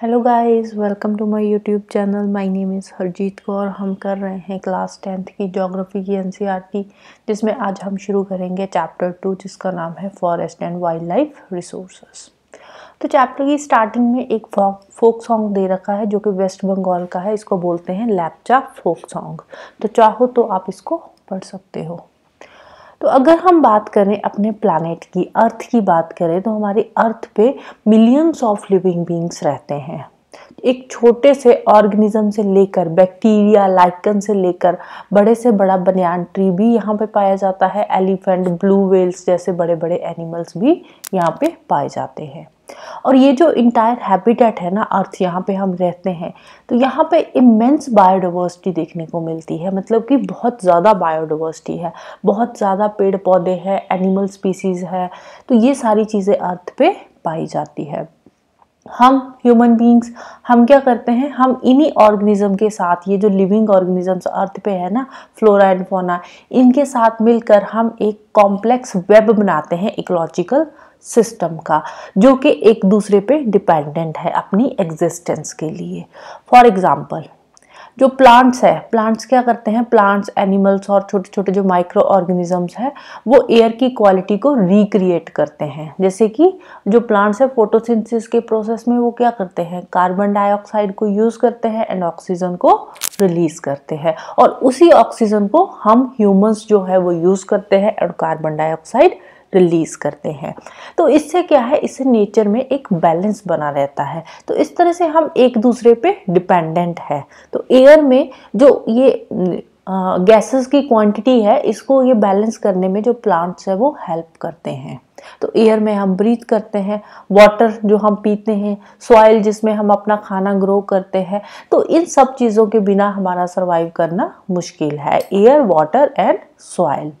Hello guys welcome to my YouTube channel my name is Harjeet Kaur हम कर रहे हैं क्लास टेंथ की ज्योग्राफी की एनसीईआरटी e जिसमें आज हम शुरू करेंगे चैप्टर टू जिसका नाम है forest and wild life resource तो चैप्टर की स्टार्टिंग में एक फोक फोक सॉन्ग दे रखा है जो कि वेस्ट बंगाल का है इसको बोलते हैं लैपचा फोक सॉन्ग तो चाहो तो आप इसको पढ़ सकते हो तो अगर हम बात करें अपने प्लानट की अर्थ की बात करें तो हमारी अर्थ पे मिलियंस ऑफ लिविंग बींग्स रहते हैं एक छोटे से ऑर्गेनिज्म से लेकर बैक्टीरिया लाइकन से लेकर बड़े से बड़ा बनियान ट्री भी यहाँ पे पाया जाता है एलिफेंट ब्लू वेल्स जैसे बड़े बड़े एनिमल्स भी यहाँ पे पाए जाते हैं और ये जो इंटायर हैबिटेट है ना अर्थ यहाँ पे हम रहते हैं तो यहाँ पे इमेंस बायोडावर्सिटी देखने को मिलती है मतलब कि बहुत ज़्यादा बायोडावर्सिटी है बहुत ज़्यादा पेड़ पौधे हैं एनिमल स्पीसीज़ है तो ये सारी चीज़ें अर्थ पे पाई जाती है हम ह्यूमन बींग्स हम क्या करते हैं हम इन्हीं ऑर्गेनिज्म के साथ ये जो लिविंग ऑर्गेनिजम्स अर्थ पे है ना फ्लोरा एंड फोना इनके साथ मिलकर हम एक कॉम्प्लेक्स वेब बनाते हैं इकोलॉजिकल सिस्टम का जो कि एक दूसरे पे डिपेंडेंट है अपनी एग्जिस्टेंस के लिए फॉर एग्ज़ाम्पल जो प्लांट्स है प्लांट्स क्या करते हैं प्लांट्स एनिमल्स और छोटे छोटे जो माइक्रो ऑर्गेनिजम्स हैं वो एयर की क्वालिटी को रिक्रिएट करते हैं जैसे कि जो प्लांट्स है फोटोसिंथेसिस के प्रोसेस में वो क्या करते हैं कार्बन डाइऑक्साइड को यूज़ करते हैं एंड ऑक्सीजन को रिलीज़ करते हैं और उसी ऑक्सीजन को हम ह्यूमन्स जो है वो यूज़ करते हैं एंड कार्बन डाइऑक्साइड रिलीज़ करते हैं तो इससे क्या है इससे नेचर में एक बैलेंस बना रहता है तो इस तरह से हम एक दूसरे पे डिपेंडेंट है तो एयर में जो ये गैसेस की क्वांटिटी है इसको ये बैलेंस करने में जो प्लांट्स है वो हेल्प करते हैं तो एयर में हम ब्रीथ करते हैं वाटर जो हम पीते हैं सॉइल जिसमें हम अपना खाना ग्रो करते हैं तो इन सब चीज़ों के बिना हमारा सर्वाइव करना मुश्किल है एयर वाटर एंड सॉइल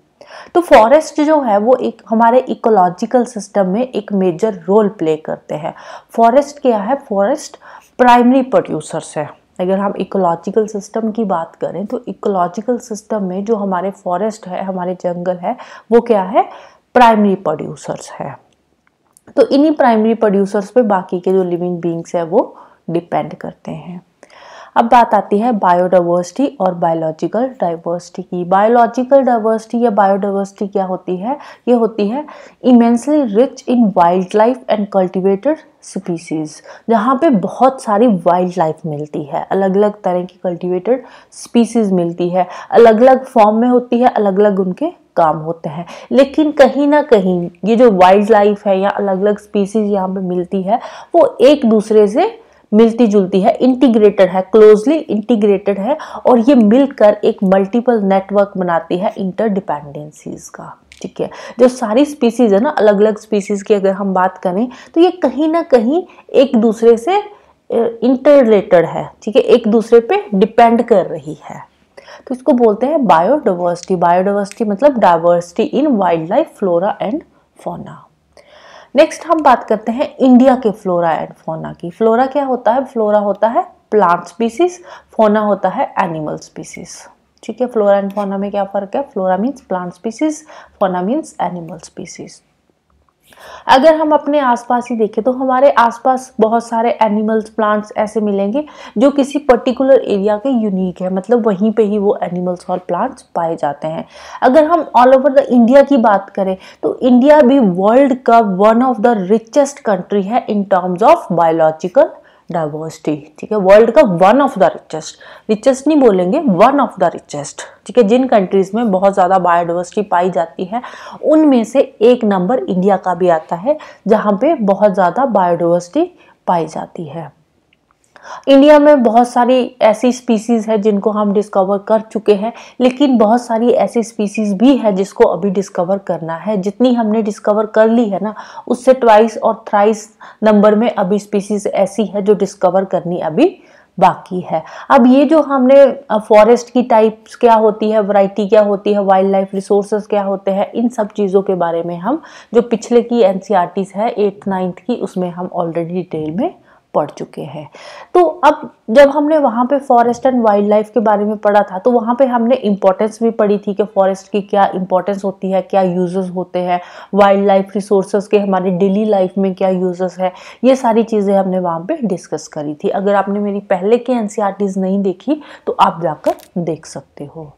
तो फॉरेस्ट जो है वो एक हमारे इकोलॉजिकल सिस्टम में एक मेजर रोल प्ले करते हैं फॉरेस्ट क्या है फॉरेस्ट प्राइमरी प्रोड्यूसर्स है अगर हम इकोलॉजिकल सिस्टम की बात करें तो इकोलॉजिकल सिस्टम में जो हमारे फॉरेस्ट है हमारे जंगल है वो क्या है प्राइमरी प्रोड्यूसर्स है तो इन्हीं प्राइमरी प्रोड्यूसर्स पे बाकी के जो लिविंग बींग्स है वो डिपेंड करते हैं अब बात आती है बायोडाइवर्सिटी और बायोलॉजिकल डाइवर्सिटी की बायोलॉजिकल डाइवर्सिटी या बायोडाइवर्सिटी क्या होती है ये होती है immensely rich in wild life and cultivated species जहाँ पे बहुत सारी वाइल्ड लाइफ मिलती है अलग अलग तरह की कल्टिवेटेड स्पीसीज़ मिलती है अलग अलग फॉर्म में होती है अलग अलग उनके काम होते हैं लेकिन कहीं ना कहीं ये जो वाइल्ड लाइफ है या अलग अलग स्पीसीज़ यहाँ पे मिलती है वो एक दूसरे से मिलती जुलती है इंटीग्रेटेड है क्लोजली इंटीग्रेटेड है और ये मिलकर एक मल्टीपल नेटवर्क बनाती है इंटरडिपेंडेंसीज का ठीक है जो सारी स्पीसीज है ना अलग अलग स्पीसीज की अगर हम बात करें तो ये कहीं ना कहीं एक दूसरे से इंटर रिलेटेड है ठीक है एक दूसरे पे डिपेंड कर रही है तो इसको बोलते हैं बायोडाइवर्सिटी बायोडाइवर्सिटी मतलब diversity in wild life flora and fauna next हम बात करते हैं इंडिया के फ्लोरा एंड फोना की फ्लोरा क्या होता है फ्लोरा होता है प्लांट स्पीसीज फोना होता है एनिमल स्पीसीज ठीक है फ्लोरा एंड फोना में क्या फ़र्क है flora means plant species fauna means animal species अगर हम अपने आसपास ही देखें तो हमारे आसपास बहुत सारे एनिमल्स प्लांट्स ऐसे मिलेंगे जो किसी पर्टिकुलर एरिया के यूनिक है मतलब वहीं पे ही वो एनिमल्स और प्लांट्स पाए जाते हैं अगर हम ऑल ओवर द इंडिया की बात करें तो इंडिया भी वर्ल्ड का one of the richest country है in terms of biological diversity ठीक है वर्ल्ड का one of the richest richest नहीं बोलेंगे वन ऑफ द रिचेस्ट ठीक है जिन कंट्रीज़ में बहुत ज़्यादा बायोडाइवर्सिटी पाई जाती है उनमें से एक नंबर इंडिया का भी आता है जहाँ पे बहुत ज़्यादा बायोडाइवर्सिटी पाई जाती है इंडिया में बहुत सारी ऐसी स्पीसीज़ है जिनको हम डिस्कवर कर चुके हैं लेकिन बहुत सारी ऐसी स्पीसीज़ भी है जिसको अभी डिस्कवर करना है जितनी हमने डिस्कवर कर ली है ना उससे ट्वाइस और थ्राइस नंबर में अभी स्पीसीज़ ऐसी है जो डिस्कवर करनी अभी बाकी है अब ये जो हमने फॉरेस्ट की टाइप्स क्या होती है वैरायटी क्या होती है वाइल्ड लाइफ रिसोर्सेज क्या होते हैं इन सब चीज़ों के बारे में हम जो पिछले की एन e है एट्थ नाइन्थ की उसमें हम ऑलरेडी डिटेल में पढ़ चुके हैं तो अब जब हमने वहाँ पे फॉरेस्ट एंड वाइल्ड लाइफ के बारे में पढ़ा था तो वहाँ पे हमने इम्पोर्टेंस भी पढ़ी थी कि फॉरेस्ट की क्या इम्पोर्टेंस होती है क्या यूजेस होते हैं वाइल्ड लाइफ रिसोर्सेज के हमारे डेली लाइफ में क्या यूजेस है ये सारी चीज़ें हमने वहाँ पर डिस्कस करी थी अगर आपने मेरी पहले की एन e नहीं देखी तो आप जाकर देख सकते हो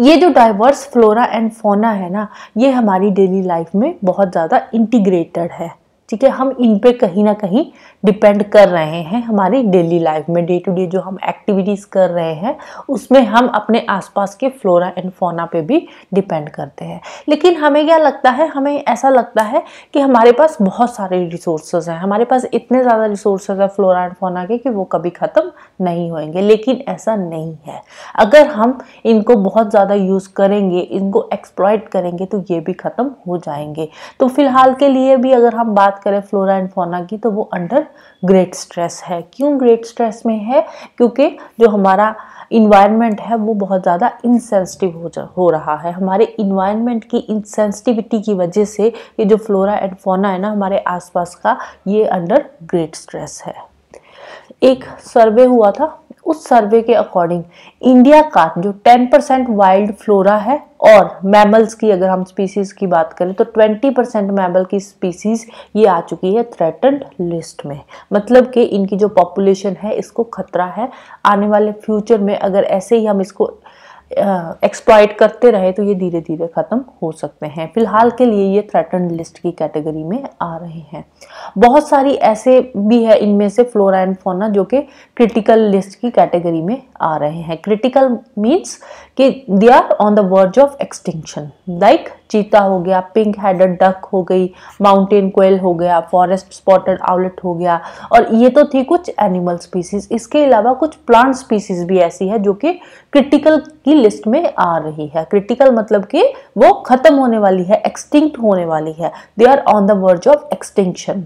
ये जो डाइवर्स फ्लोरा एंड फोना है ना ये हमारी डेली लाइफ में बहुत ज़्यादा इंटीग्रेटेड है ठीक है हम इन पे कहीं ना कहीं डिपेंड कर रहे हैं हमारी डेली लाइफ में डे टू डे जो हम एक्टिविटीज़ कर रहे हैं उसमें हम अपने आसपास के फ्लोरा एंड फोना पे भी डिपेंड करते हैं लेकिन हमें क्या लगता है हमें ऐसा लगता है कि हमारे पास बहुत सारे रिसोर्सेज हैं हमारे पास इतने ज़्यादा रिसोर्सेज हैं फ्लोरा एंड फोना के कि वो कभी ख़त्म नहीं होंगे लेकिन ऐसा नहीं है अगर हम इनको बहुत ज़्यादा यूज़ करेंगे इनको एक्सप्लॉयट करेंगे तो ये भी ख़त्म हो जाएंगे तो फ़िलहाल के लिए भी अगर हम बात करें फ्लोरा एंड फोना की तो वो अंडर ग्रेट स्ट्रेस है क्यों ग्रेट स्ट्रेस में है क्योंकि जो हमारा इन्वायरमेंट है वो बहुत ज़्यादा इंसेंसिटिव हो जा हो रहा है हमारे इन्वायरमेंट की इंसेंसिटिविटी की वजह से ये जो फ्लोरा एंड फोना है ना हमारे आसपास का ये अंडर ग्रेट स्ट्रेस है एक सर्वे हुआ था उस सर्वे के अकॉर्डिंग इंडिया का जो 10 परसेंट वाइल्ड फ्लोरा है और मैमल्स की अगर हम स्पीसीज की बात करें तो 20 परसेंट मैमल की स्पीसीज ये आ चुकी है थ्रेटन्ड लिस्ट में मतलब कि इनकी जो पॉपुलेशन है इसको खतरा है आने वाले फ्यूचर में अगर ऐसे ही हम इसको एक्सप्लॉयट करते रहे तो ये धीरे धीरे ख़त्म हो सकते हैं फिलहाल के लिए ये थ्रेटन लिस्ट की कैटेगरी में आ रहे हैं बहुत सारी ऐसे भी है इनमें से फ्लोरा एंड फोना जो कि क्रिटिकल लिस्ट की कैटेगरी में आ रहे हैं क्रिटिकल मीन्स कि they are on the verge of extinction like cheetah हो गया पिंक हेडेड डक हो गई माउंटेन कोयल हो गया फॉरेस्ट स्पॉटेड आउलेट हो गया और ये तो थी कुछ एनिमल स्पीसीज इसके अलावा कुछ प्लांट स्पीसीज भी ऐसी है जो कि क्रिटिकल की लिस्ट में आ रही है क्रिटिकल मतलब कि वो खत्म होने वाली है एक्सटिंक्ट होने वाली है they are on the verge of extinction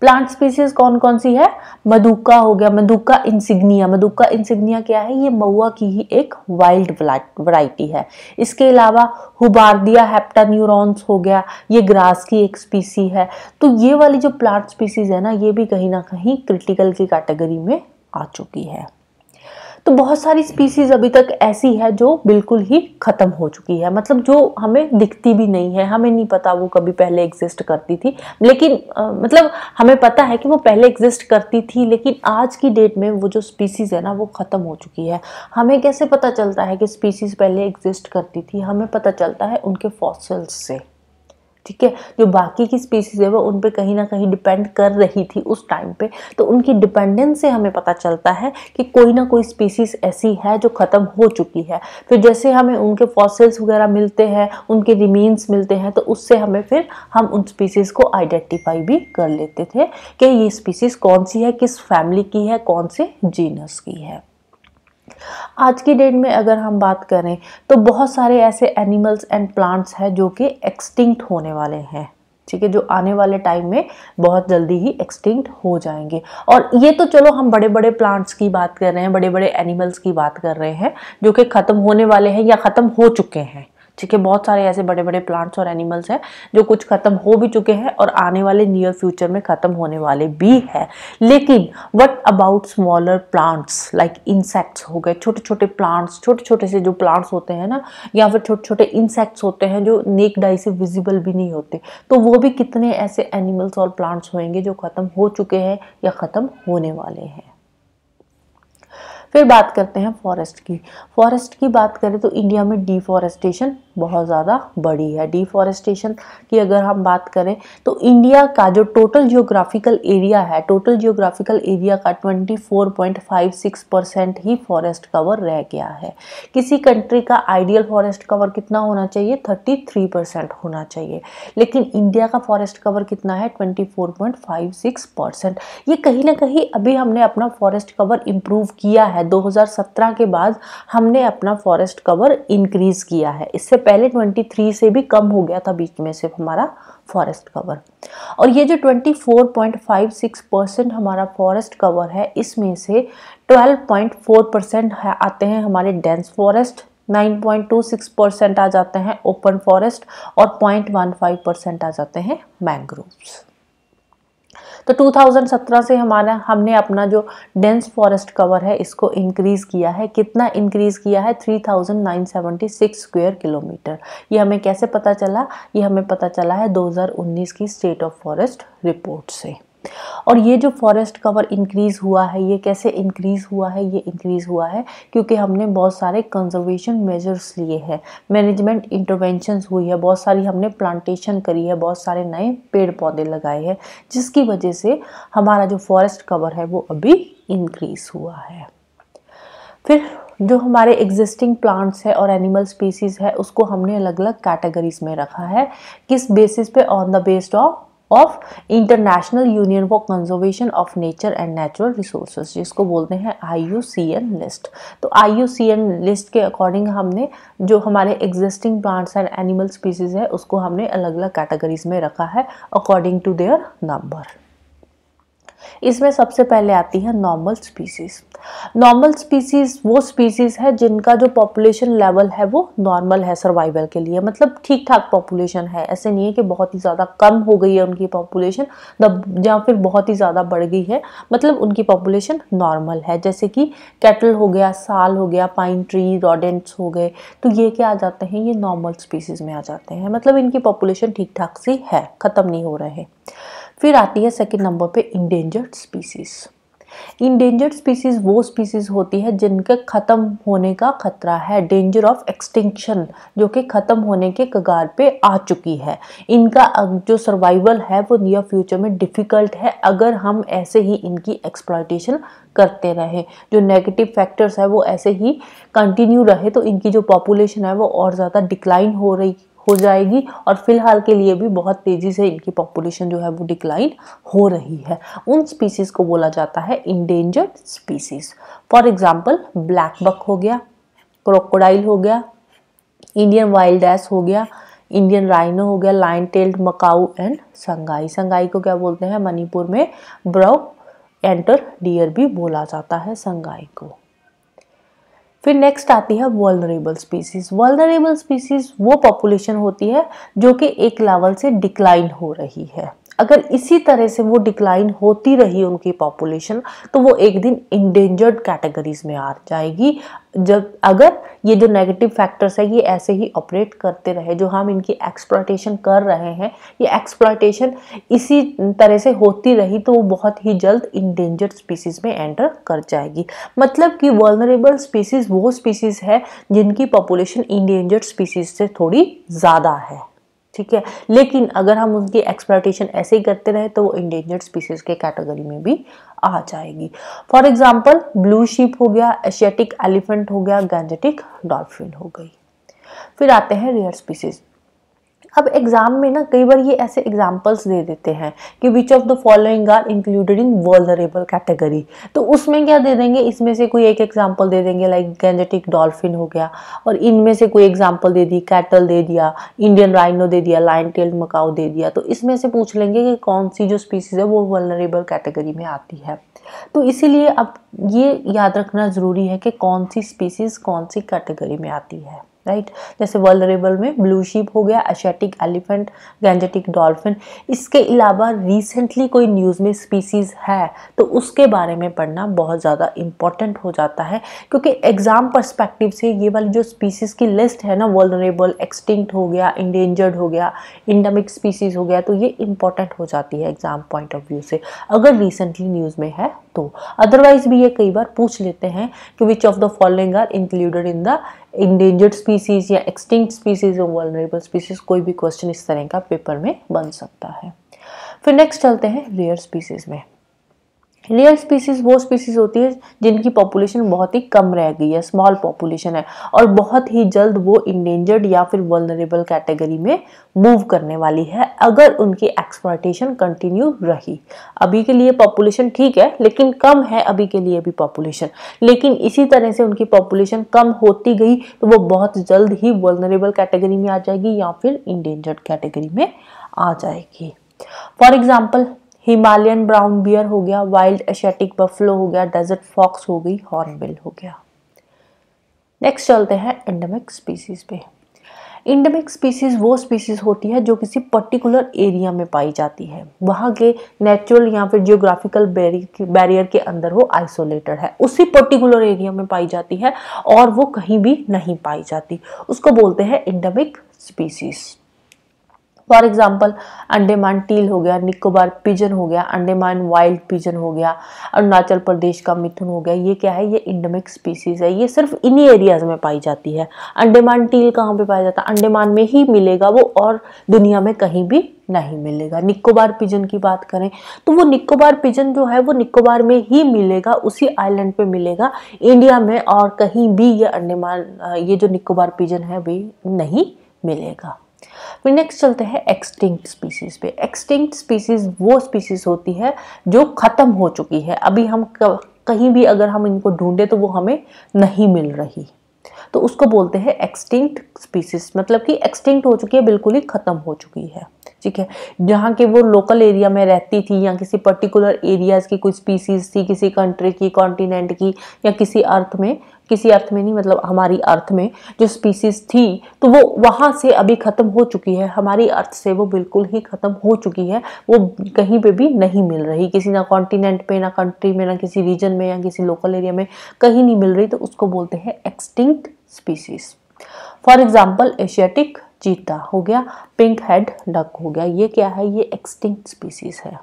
plant species कौन कौन सी है मधुका हो गया मधुका इंसिग्निया मधुका इंसिग्निया क्या है ये मऊआ की ही एक वाइल्ड वराइटी है इसके अलावा हैप्टा न्यूरोन्स हो गया ये ग्रास की एक स्पीसी है तो ये वाली जो प्लांट स्पीसीज है ना ये भी कहीं ना कहीं क्रिटिकल की कैटेगरी में आ चुकी है तो बहुत सारी स्पीसीज अभी तक ऐसी है जो बिल्कुल ही ख़त्म हो चुकी है मतलब जो हमें दिखती भी नहीं है हमें नहीं पता वो कभी पहले एग्जिस्ट करती थी लेकिन आ, मतलब हमें पता है कि वो पहले एग्जिस्ट करती थी लेकिन आज की डेट में वो जो स्पीसीज़ है ना वो ख़त्म हो चुकी है हमें कैसे पता चलता है कि स्पीसीज़ पहले एग्जिस्ट करती थी हमें पता चलता है उनके फॉसल्स से ठीक है जो बाकी की स्पीसीज है वो उन पर कहीं ना कहीं डिपेंड कर रही थी उस टाइम पे तो उनकी डिपेंडेंस से हमें पता चलता है कि कोई ना कोई स्पीसीज ऐसी है जो ख़त्म हो चुकी है फिर जैसे हमें उनके फॉसिल्स वगैरह मिलते हैं उनके रिमेन्स मिलते हैं तो उससे हमें फिर हम उन स्पीसीज़ को आइडेंटिफाई भी कर लेते थे कि ये स्पीसीज़ कौन सी है किस फैमिली की है कौन से जीनस की है आज की डेट में अगर हम बात करें तो बहुत सारे ऐसे एनिमल्स एंड प्लांट्स हैं जो कि एक्सटिंक्ट होने वाले हैं ठीक है जो आने वाले टाइम में बहुत जल्दी ही एक्सटिंक्ट हो जाएंगे और ये तो चलो हम बड़े बड़े प्लांट्स की बात कर रहे हैं बड़े बड़े एनिमल्स की बात कर रहे हैं जो कि ख़त्म होने वाले हैं या ख़त्म हो चुके हैं ठीक है बहुत सारे ऐसे बड़े बड़े प्लांट्स और एनिमल्स हैं जो कुछ ख़त्म हो भी चुके हैं और आने वाले नियर फ्यूचर में ख़त्म होने वाले भी है लेकिन what about smaller plants like insects हो गए छोटे छोटे प्लांट्स छोटे छोटे से जो प्लांट्स होते हैं ना या फिर छोटे छोटे इंसेक्ट्स होते हैं जो नेक डाई से विजिबल भी नहीं होते तो वो भी कितने ऐसे एनिमल्स और प्लांट्स होंगे जो ख़त्म हो चुके हैं या ख़त्म होने वाले हैं फिर बात करते हैं फॉरेस्ट की फॉरेस्ट की बात करें तो इंडिया में डिफॉरेस्टेशन बहुत ज़्यादा बड़ी है डिफॉरेस्टेशन की अगर हम बात करें तो इंडिया का जो टोटल जियोग्राफिकल एरिया है टोटल जियोग्राफिकल एरिया का 24.56 परसेंट ही फॉरेस्ट कवर रह गया है किसी कंट्री का आइडियल फॉरेस्ट कवर कितना होना चाहिए 33 परसेंट होना चाहिए लेकिन इंडिया का फॉरेस्ट कवर कितना है 24.56 परसेंट ये कहीं ना कहीं अभी हमने अपना फॉरेस्ट कवर इम्प्रूव किया है है 2017 के बाद हमने अपना फॉरेस्ट कवर इंक्रीज़ किया है इससे पहले 23 से भी कम हो गया था बीच में सिर्फ हमारा फॉरेस्ट कवर और ये जो 24.56 परसेंट हमारा फॉरेस्ट कवर है इसमें से 12.4 परसेंट आते हैं हमारे डेंस फॉरेस्ट 9.26 परसेंट आ जाते हैं ओपन फॉरेस्ट और 0.15 परसेंट आ जाते हैं मैंग्रोव्स तो 2017 से हमारा हमने अपना जो डेंस फॉरेस्ट कवर है इसको इंक्रीज़ किया है कितना इंक्रीज़ किया है 3976 स्क्वायर किलोमीटर ये हमें कैसे पता चला ये हमें पता चला है 2019 की स्टेट ऑफ फॉरेस्ट रिपोर्ट से और ये जो फॉरेस्ट कवर इंक्रीज़ हुआ है ये कैसे इंक्रीज़ हुआ है ये इंक्रीज़ हुआ है क्योंकि हमने बहुत सारे कंजर्वेशन मेजर्स लिए हैं मैनेजमेंट इंटरवेंशंस हुई है बहुत सारी हमने प्लांटेशन करी है बहुत सारे नए पेड़ पौधे लगाए हैं जिसकी वजह से हमारा जो फॉरेस्ट कवर है वो अभी इंक्रीज़ हुआ है फिर जो हमारे एग्जिस्टिंग प्लांट्स है और एनिमल स्पीसीज़ है उसको हमने अलग अलग कैटेगरीज में रखा है किस बेसिस पे on the based of of international union for conservation of nature and natural resources जिसको बोलते हैं आईयूसीएन लिस्ट तो आईयूसीएन लिस्ट के अकॉर्डिंग हमने जो हमारे existing plants and animal species है उसको हमने अलग अलग कैटेगरीज में रखा है अकॉर्डिंग टू देयर नंबर इसमें सबसे पहले आती है नॉर्मल स्पीसीज़ नॉर्मल स्पीसीज़ वो स्पीसीज़ है जिनका जो पॉपुलेशन लेवल है वो नॉर्मल है सर्वाइवल के लिए मतलब ठीक ठाक पॉपुलेशन है ऐसे नहीं है कि बहुत ही ज़्यादा कम हो गई है उनकी पॉपुलेशन या फिर बहुत ही ज़्यादा बढ़ गई है मतलब उनकी पॉपुलेशन नॉर्मल है जैसे कि कैटल हो गया साल हो गया पाइन ट्री रॉडेंट्स हो गए तो ये क्या आ जाते हैं ये नॉर्मल स्पीसीज़ में आ जाते हैं मतलब इनकी पॉपुलेशन ठीक ठाक सी है ख़त्म नहीं हो रहे फिर आती है सेकेंड नंबर पर इंडेंजर्ड स्पीसीज इंडेंजर्ड स्पीसीज वो स्पीसीज होती है जिनके ख़त्म होने का खतरा है डेंजर ऑफ एक्सटिंक्शन जो कि ख़त्म होने के कगार पे आ चुकी है इनका जो सर्वाइवल है वो नियर फ्यूचर में डिफ़िकल्ट है अगर हम ऐसे ही इनकी एक्सप्लाइटेशन करते रहें जो नेगेटिव फैक्टर्स है वो ऐसे ही कंटिन्यू रहे तो इनकी जो पॉपुलेशन है वो और ज़्यादा डिक्लाइन हो रही हो जाएगी और फिलहाल के लिए भी बहुत तेज़ी से इनकी पॉपुलेशन जो है वो डिक्लाइन हो रही है उन स्पीसीज़ को बोला जाता है endangered species for example black buck हो गया क्रोकोडाइल हो गया इंडियन वाइल्ड एस हो गया इंडियन राइनो हो गया lion tailed macaque and sangai sangai को क्या बोलते हैं मणिपुर में ब्राउ एंटर डियर भी बोला जाता है संगाई को फिर नेक्स्ट आती है वर्लरेबल स्पीसीज वर्लरेबल स्पीसीज वो पॉपुलेशन होती है जो कि एक लेवल से डिक्लाइन हो रही है अगर इसी तरह से वो डिक्लाइन होती रही उनकी पॉपुलेशन तो वो एक दिन इंडेंजर्ड कैटेगरीज में आ जाएगी जब अगर ये जो नेगेटिव फैक्टर्स है ये ऐसे ही ऑपरेट करते रहे जो हम इनकी एक्सप्लाटेशन कर रहे हैं ये एक्सप्लाटेशन इसी तरह से होती रही तो वो बहुत ही जल्द इंडेंजर्ड स्पीसीज़ में एंटर कर जाएगी मतलब कि वर्नरेबल स्पीसीज़ वो स्पीसीज़ है जिनकी पॉपुलेशन इंडेंजर्ड स्पीसीज़ से थोड़ी ज़्यादा है ठीक है लेकिन अगर हम उनकी एक्सप्लाटेशन ऐसे ही करते रहे तो वो इंडेंजर्ड स्पीसीज के कैटेगरी में भी आ जाएगी फॉर एग्जाम्पल ब्लू शीप हो गया एशियाटिक एलिफेंट हो गया गैंजेटिक डॉल्फिन हो गई फिर आते हैं रेयर स्पीसीज अब एग्ज़ाम में ना कई बार ये ऐसे एग्जाम्पल्स दे देते हैं कि which of the following are included in vulnerable category तो उसमें क्या दे देंगे इसमें से कोई एक एग्जाम्पल दे देंगे लाइक गेंजेटिक डॉल्फिन हो गया और इनमें से कोई एग्जाम्पल दे दी कैटल दे दिया इंडियन राइनो दे दिया लाइन टेल्ड मकाओ दे दिया तो इसमें से पूछ लेंगे कि कौन सी जो स्पीसीज़ है वो वर्लरेबल कैटेगरी में आती है तो इसीलिए अब ये याद रखना ज़रूरी है कि कौन सी स्पीसीज़ कौन सी कैटेगरी में आती है राइट जैसे वर्लरेबल में ब्लू शीप हो गया एशियाटिक एलिफेंट गैंजेटिक डॉल्फिन इसके अलावा रिसेंटली कोई न्यूज़ में स्पीसीज़ है तो उसके बारे में पढ़ना बहुत ज़्यादा इंपॉर्टेंट हो जाता है क्योंकि एग्ज़ाम परस्पेक्टिव से ये वाली जो स्पीसीज़ की लिस्ट है ना वर्लरेबल एक्सटिंक्ट हो गया इंडेंजर्ड हो गया इंडमिक स्पीसीज़ हो गया तो ये इंपॉर्टेंट हो जाती है एग्ज़ाम पॉइंट ऑफ व्यू से अगर रिसेंटली न्यूज़ में है तो अदरवाइज भी ये कई बार पूछ लेते हैं कि which of the following are included in the endangered species या एक्सटिंक्ट स्पीसीज़ और वर्नरेबल स्पीसीज़ कोई भी क्वेश्चन इस तरह का पेपर में बन सकता है फिर नेक्स्ट चलते हैं रेयर स्पीसीज़ में लेयर स्पीसीज वो स्पीसीज होती है जिनकी पॉपुलेशन बहुत ही कम रह गई है स्मॉल पॉपुलेशन है और बहुत ही जल्द वो इंडेंजर्ड या फिर वर्नरेबल कैटेगरी में मूव करने वाली है अगर उनकी एक्सपोर्टेशन कंटिन्यू रही अभी के लिए पॉपुलेशन ठीक है लेकिन कम है अभी के लिए भी पॉपुलेशन लेकिन इसी तरह से उनकी पॉपुलेशन कम होती गई तो वो बहुत जल्द ही वर्नरेबल कैटेगरी में आ जाएगी या फिर इंडेंजर्ड कैटेगरी में आ जाएगी for example Himalayan brown bear हो गया वाइल्ड एशेटिक बफलो हो गया डेजर्ट फॉक्स हो गई हॉर्नबिल हो गया नेक्स्ट चलते हैं एंडमिक स्पीसीज पे इंडमिक स्पीसीज वो स्पीसीज होती है जो किसी पर्टिकुलर एरिया में पाई जाती है वहाँ के नेचुरल या फिर जियोग्राफिकल बैरियर के अंदर वो आइसोलेटेड है उसी पर्टिकुलर एरिया में पाई जाती है और वो कहीं भी नहीं पाई जाती उसको बोलते हैं endemic species for example Andaman teal हो गया निकोबार पिजन हो गया अंडेमान वाइल्ड पिजन हो गया अरुणाचल प्रदेश का मिथुन हो गया ये क्या है ये इंडमिक स्पीसीज है ये सिर्फ इन्हीं एरियाज में पाई जाती है अंडेमान टील कहाँ पे पाया जाता है अंडेमान में ही मिलेगा वो और दुनिया में कहीं भी नहीं मिलेगा निकोबार पिजन की बात करें तो वो निकोबार पिजन जो है वो निकोबार में ही मिलेगा उसी आइलैंड पे मिलेगा इंडिया में और कहीं भी ये अंडेमान ये जो निकोबार पिजन है वे नहीं मिलेगा फिर नेक्स्ट चलते हैं एक्सटिंक्ट स्पीसीज पे एक्सटिंक्ट स्पीसीज वो स्पीसीज होती है जो ख़त्म हो चुकी है अभी हम कहीं भी अगर हम इनको ढूंढे तो वो हमें नहीं मिल रही तो उसको बोलते हैं एक्सटिंक्ट स्पीसीज मतलब कि एक्सटिंक्ट हो चुकी है बिल्कुल ही ख़त्म हो चुकी है ठीक है जहाँ के वो लोकल एरिया में रहती थी या किसी पर्टिकुलर एरियाज़ की कोई स्पीसीज थी किसी कंट्री की कॉन्टिनेंट की या किसी अर्थ में किसी अर्थ में नहीं मतलब हमारी अर्थ में जो स्पीसीज थी तो वो वहाँ से अभी ख़त्म हो चुकी है हमारी अर्थ से वो बिल्कुल ही ख़त्म हो चुकी है वो कहीं पे भी नहीं मिल रही किसी ना कॉन्टिनेंट पे ना कंट्री में ना किसी रीजन में या किसी लोकल एरिया में कहीं नहीं मिल रही तो उसको बोलते हैं extinct species for example Asiatic cheetah हो गया पिंक हेड डक हो गया ये क्या है ये एक्सटिंक्ट स्पीसीज है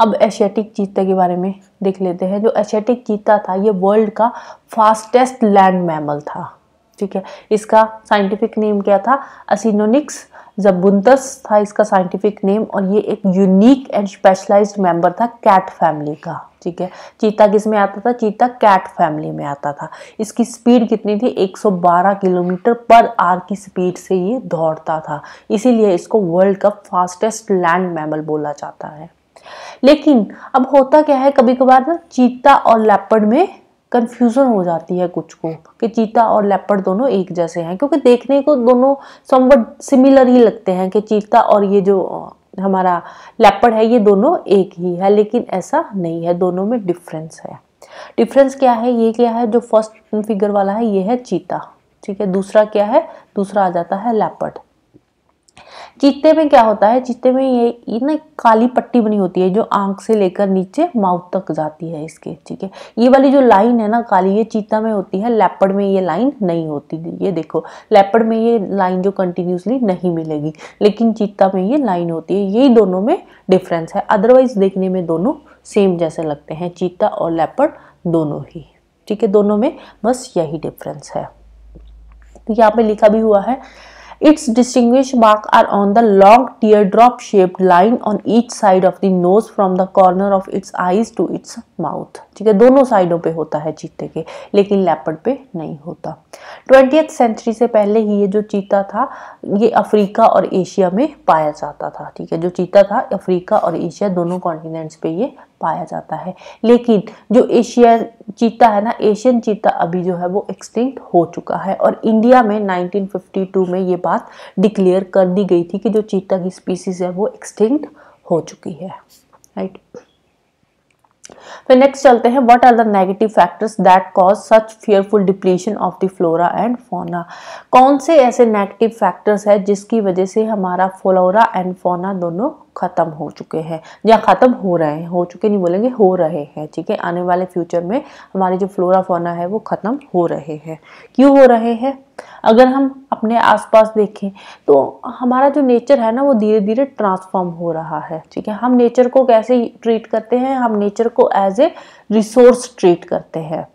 अब एशियाटिक चीता के बारे में देख लेते हैं जो एशियाटिक चीता था ये वर्ल्ड का फास्टेस्ट लैंड मैमल था ठीक है इसका साइंटिफिक नेम क्या था असिनोनिक्स जबुंतस था इसका साइंटिफिक नेम और ये एक यूनिक एंड स्पेशलाइज्ड मेंबर था कैट फैमिली का ठीक है चीता किस में आता था चीता कैट फैमिली में आता था इसकी स्पीड कितनी थी 112 किलोमीटर पर आर की स्पीड से ये दौड़ता था इसीलिए इसको वर्ल्ड का फास्टेस्ट लैंड मैमल बोला जाता है लेकिन अब होता क्या है कभी कभार ना चीता और लेपर्ड में कंफ्यूजन हो जाती है कुछ को कि चीता और लेपर्ड दोनों एक जैसे हैं क्योंकि देखने को दोनों समवट सिमिलर ही लगते हैं कि चीता और ये जो हमारा लेपर्ड है ये दोनों एक ही है लेकिन ऐसा नहीं है दोनों में डिफरेंस है डिफरेंस क्या है ये क्या है जो फर्स्ट फिगर वाला है ये है चीता ठीक है दूसरा क्या है दूसरा आ जाता है लेपर्ड चीते में क्या होता है चीते में ये ना काली पट्टी बनी होती है जो आंख से लेकर नीचे माउथ तक जाती है इसके ठीक है ये वाली जो लाइन है ना काली ये चीता में होती है लेपड़ में ये लाइन नहीं होती ये देखो लेपड़ में ये लाइन जो कंटिन्यूसली नहीं मिलेगी लेकिन चीता में ये लाइन होती है यही दोनों में डिफरेंस है अदरवाइज देखने में दोनों सेम जैसे लगते हैं चीता और लेपड़ दोनों ही ठीक है दोनों में बस यही डिफरेंस है तो यहाँ पे लिखा भी हुआ है Its distinguished marks are on the long teardrop-shaped line on each side of the nose from the corner of its eyes to its mouth. ठीक है दोनों साइडों पे होता है चीते के लेकिन लेपर्ड पे नहीं होता ट्वेंटी सेंचुरी से पहले ही ये जो चीता था ये अफ्रीका और एशिया में पाया जाता था ठीक है जो चीता था अफ्रीका और एशिया दोनों कॉन्टिनेंट्स पे ये पाया जाता है लेकिन जो एशिया चीता है ना एशियन चीता अभी जो है वो एक्सटिंक्ट हो चुका है और इंडिया में 1952 में ये बात डिक्लेयर कर दी गई थी कि जो चीता की स्पीसीज है वो एक्सटिंक्ट हो चुकी है राइट right? फिर नेक्स्ट चलते हैं what are the negative factors that cause such fearful depletion of the flora and fauna कौन से ऐसे नेगेटिव फैक्टर्स है जिसकी वजह से हमारा फ्लोरा एंड फोना दोनों ख़त्म हो चुके हैं या ख़त्म हो रहे हैं हो चुके नहीं बोलेंगे हो रहे हैं ठीक है आने वाले फ्यूचर में हमारे जो फ्लोरा फोना है वो ख़त्म हो रहे हैं क्यों हो रहे हैं अगर हम अपने आसपास देखें तो हमारा जो नेचर है ना वो धीरे धीरे ट्रांसफॉर्म हो रहा है ठीक है हम नेचर को कैसे ट्रीट करते हैं हम नेचर को एज ए रिसोर्स ट्रीट करते हैं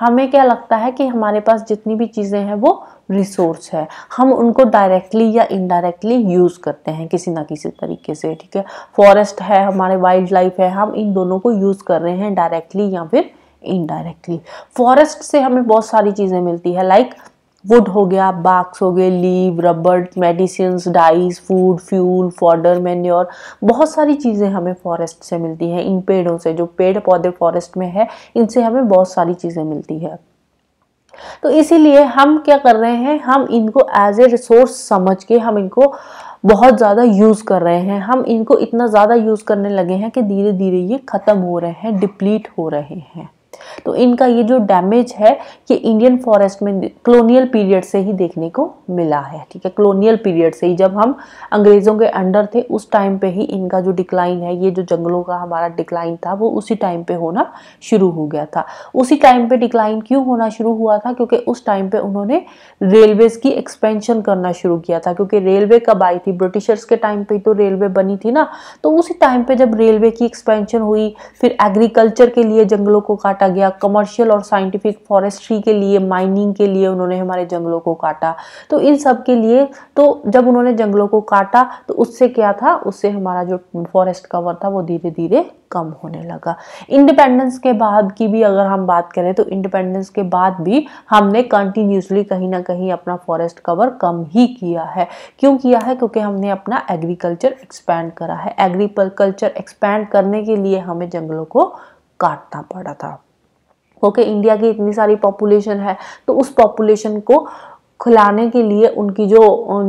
हमें क्या लगता है कि हमारे पास जितनी भी चीज़ें हैं वो रिसोर्स है हम उनको डायरेक्टली या इनडायरेक्टली यूज़ करते हैं किसी ना किसी तरीके से ठीक है फॉरेस्ट है हमारे वाइल्ड लाइफ है हम इन दोनों को यूज़ कर रहे हैं डायरेक्टली या फिर इनडायरेक्टली फॉरेस्ट से हमें बहुत सारी चीज़ें मिलती है लाइक like, वुड हो गया बाक्स हो गए leave rubber medicine dyes food fuel fodder manure बहुत सारी चीज़ें हमें फॉरेस्ट से मिलती हैं इन पेड़ों से जो पेड़ पौधे फॉरेस्ट में है इनसे हमें बहुत सारी चीज़ें मिलती है तो इसीलिए हम क्या कर रहे हैं हम इनको एज ए रिसोर्स समझ के हम इनको बहुत ज़्यादा यूज़ कर रहे हैं हम इनको इतना ज़्यादा यूज़ करने लगे हैं कि धीरे धीरे ये ख़त्म हो रहे हैं डिप्लीट हो रहे हैं तो इनका ये जो डैमेज है ये इंडियन फॉरेस्ट में क्लोनियल पीरियड से ही देखने को मिला है ठीक है क्लोनियल पीरियड से ही जब हम अंग्रेज़ों के अंडर थे उस टाइम पे ही इनका जो डिक्लाइन है ये जो जंगलों का हमारा डिक्लाइन था वो उसी टाइम पे होना शुरू हो गया था उसी टाइम पे डिक्लाइन क्यों होना शुरू हुआ था क्योंकि उस टाइम पे उन्होंने रेलवेज़ की एक्सपेंशन करना शुरू किया था क्योंकि रेलवे कब आई थी ब्रिटिशर्स के टाइम पर तो रेलवे बनी थी ना तो उसी टाइम पर जब रेलवे की एक्सपेंशन हुई फिर एग्रीकल्चर के लिए जंगलों को काटा काटा गया कमर्शियल और साइंटिफिक फॉरेस्ट्री के लिए माइनिंग के लिए उन्होंने हमारे जंगलों को काटा तो इन सब के लिए तो जब उन्होंने जंगलों को काटा तो उससे क्या था उससे हमारा जो फॉरेस्ट कवर था वो धीरे धीरे कम होने लगा इंडिपेंडेंस के बाद की भी अगर हम बात करें तो इंडिपेंडेंस के बाद भी हमने कंटिन्यूसली कहीं ना कहीं अपना फॉरेस्ट कवर कम ही किया है क्यों किया है क्योंकि हमने अपना एग्रीकल्चर एक्सपैंड करा है एग्रीकल्चर एक्सपैंड करने के लिए हमें जंगलों को काटना पड़ा था ओके इंडिया की इतनी सारी पॉपुलेशन है तो उस पॉपुलेशन को खिलाने के लिए उनकी जो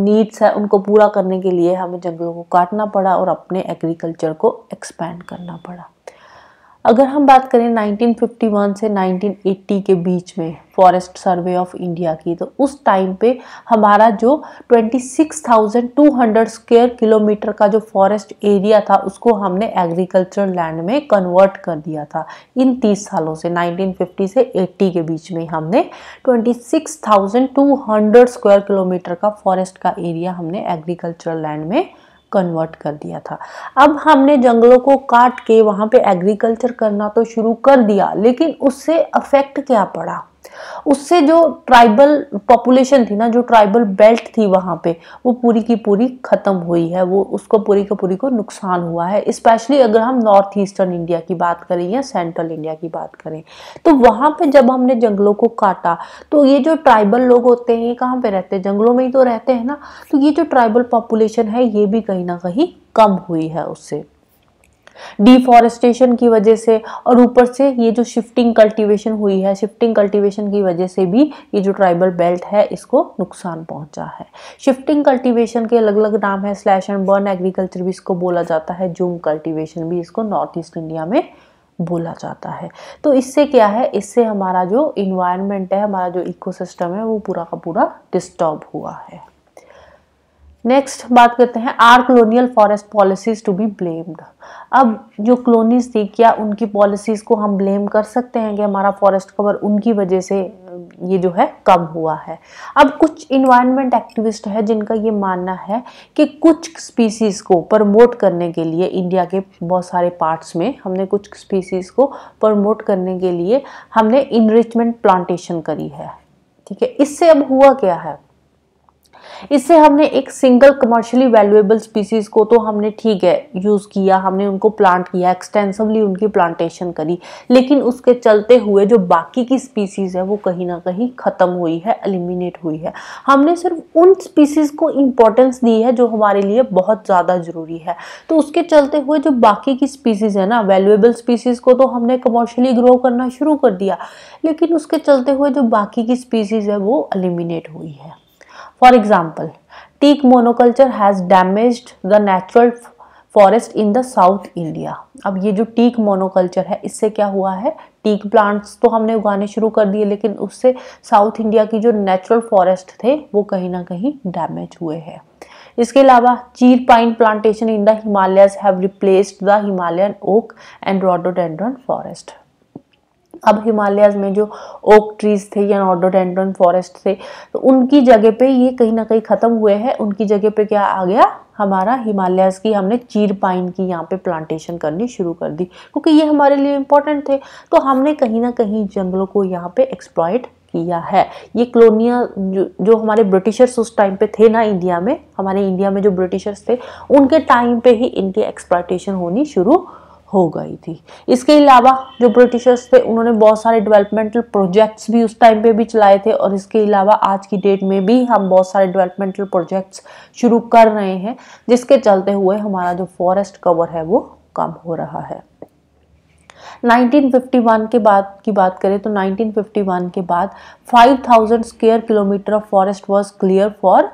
नीड्स है उनको पूरा करने के लिए हमें जंगलों को काटना पड़ा और अपने एग्रीकल्चर को एक्सपैंड करना पड़ा अगर हम बात करें 1951 से 1980 के बीच में फॉरेस्ट सर्वे ऑफ इंडिया की तो उस टाइम पे हमारा जो 26,200 स्क्वायर किलोमीटर का जो फॉरेस्ट एरिया था उसको हमने एग्रीकल्चर लैंड में कन्वर्ट कर दिया था इन 30 सालों से 1950 से 80 के बीच में हमने 26,200 स्क्वायर किलोमीटर का फॉरेस्ट का एरिया हमने एग्रीकल्चर लैंड में कन्वर्ट कर दिया था अब हमने जंगलों को काट के वहाँ पे एग्रीकल्चर करना तो शुरू कर दिया लेकिन उससे अफेक्ट क्या पड़ा उससे जो ट्राइबल पॉपुलेशन थी ना जो ट्राइबल बेल्ट थी वहाँ पे वो पूरी की पूरी ख़त्म हुई है वो उसको पूरी की पूरी को नुकसान हुआ है स्पेशली अगर हम नॉर्थ ईस्टर्न इंडिया की बात करें या सेंट्रल इंडिया की बात करें तो वहाँ पे जब हमने जंगलों को काटा तो ये जो ट्राइबल लोग होते हैं ये कहाँ पे रहते हैं जंगलों में ही तो रहते हैं ना तो ये जो ट्राइबल पॉपुलेशन है ये भी कहीं ना कहीं कम हुई है उससे डिफॉरेस्टेशन की वजह से और ऊपर से ये जो शिफ्टिंग कल्टीवेशन हुई है शिफ्टिंग कल्टीवेशन की वजह से भी ये जो ट्राइबल बेल्ट है इसको नुकसान पहुंचा है शिफ्टिंग कल्टीवेशन के अलग अलग नाम है स्लैश एंड बर्न एग्रीकल्चर भी इसको बोला जाता है जूम कल्टीवेशन भी इसको नॉर्थ ईस्ट इंडिया में बोला जाता है तो इससे क्या है इससे हमारा जो इन्वायरमेंट है हमारा जो इकोसिस्टम है वो पूरा का पूरा डिस्टर्ब हुआ है नेक्स्ट बात करते हैं are colonial forest policies to be blamed अब जो कलोनीज थी क्या उनकी पॉलिसीज को हम ब्लेम कर सकते हैं कि हमारा फॉरेस्ट कवर उनकी वजह से ये जो है कम हुआ है अब कुछ इन्वायरमेंट एक्टिविस्ट है जिनका ये मानना है कि कुछ स्पीसीज़ को प्रमोट करने के लिए इंडिया के बहुत सारे पार्ट्स में हमने कुछ स्पीसीज़ को प्रमोट करने के लिए हमने इनरिचमेंट प्लांटेशन करी है ठीक है इससे अब हुआ क्या है इससे हमने एक सिंगल कमर्शियली वैल्यूएबल स्पीसीज को तो हमने ठीक है यूज़ किया हमने उनको प्लांट किया एक्सटेंसिवली उनकी प्लांटेशन करी लेकिन उसके चलते हुए जो बाकी की स्पीसीज़ है वो कहीं ना कहीं ख़त्म हुई है एलिमिनेट हुई है हमने सिर्फ उन स्पीसीज़ को इंपॉर्टेंस दी है जो हमारे लिए बहुत ज़्यादा ज़रूरी है तो उसके चलते हुए जो बाकी की स्पीसीज़ है ना वैल्यूएबल स्पीसीज़ को तो हमने कमर्शली ग्रो करना शुरू कर दिया लेकिन उसके चलते हुए जो बाकी की स्पीसीज़ है वो एलिमिनेट हुई है for example teak monoculture has damage the natural forest in the south India अब ये जो टीक मोनोकल्चर है इससे क्या हुआ है टीक प्लांट्स तो हमने उगाने शुरू कर दिए लेकिन उससे साउथ इंडिया की जो नेचुरल फॉरेस्ट थे वो कहीं ना कहीं डैमेज हुए हैं इसके अलावा chir pine plantation in the Himalayas have replaced the Himalayan oak and rhododendron forest अब हिमालयाज में जो ओक ट्रीज थे या ऑडोडेंड्रन फॉरेस्ट थे तो उनकी जगह पे ये कहीं ना कहीं ख़त्म हुए हैं उनकी जगह पे क्या आ गया हमारा हिमालयाज की हमने चीर पाइन की यहाँ पे प्लांटेशन करनी शुरू कर दी क्योंकि ये हमारे लिए इम्पोर्टेंट थे तो हमने कहीं ना कहीं जंगलों को यहाँ पे एक्सप्लॉयट किया है ये क्लोनिया जो जो हमारे ब्रिटिशर्स उस टाइम पे थे ना इंडिया में हमारे इंडिया में जो ब्रिटिशर्स थे उनके टाइम पे ही इनकी एक्सप्लाइटेशन होनी शुरू हो गई थी इसके अलावा जो ब्रिटिशर्स थे उन्होंने बहुत सारे डेवलपमेंटल प्रोजेक्ट्स भी उस टाइम पे भी चलाए थे और इसके अलावा आज की डेट में भी हम बहुत सारे डेवलपमेंटल प्रोजेक्ट्स शुरू कर रहे हैं जिसके चलते हुए हमारा जो फॉरेस्ट कवर है वो कम हो रहा है 1951 के बाद की बात करें तो 1951 के बाद 5000 square kilometre of forest was clear for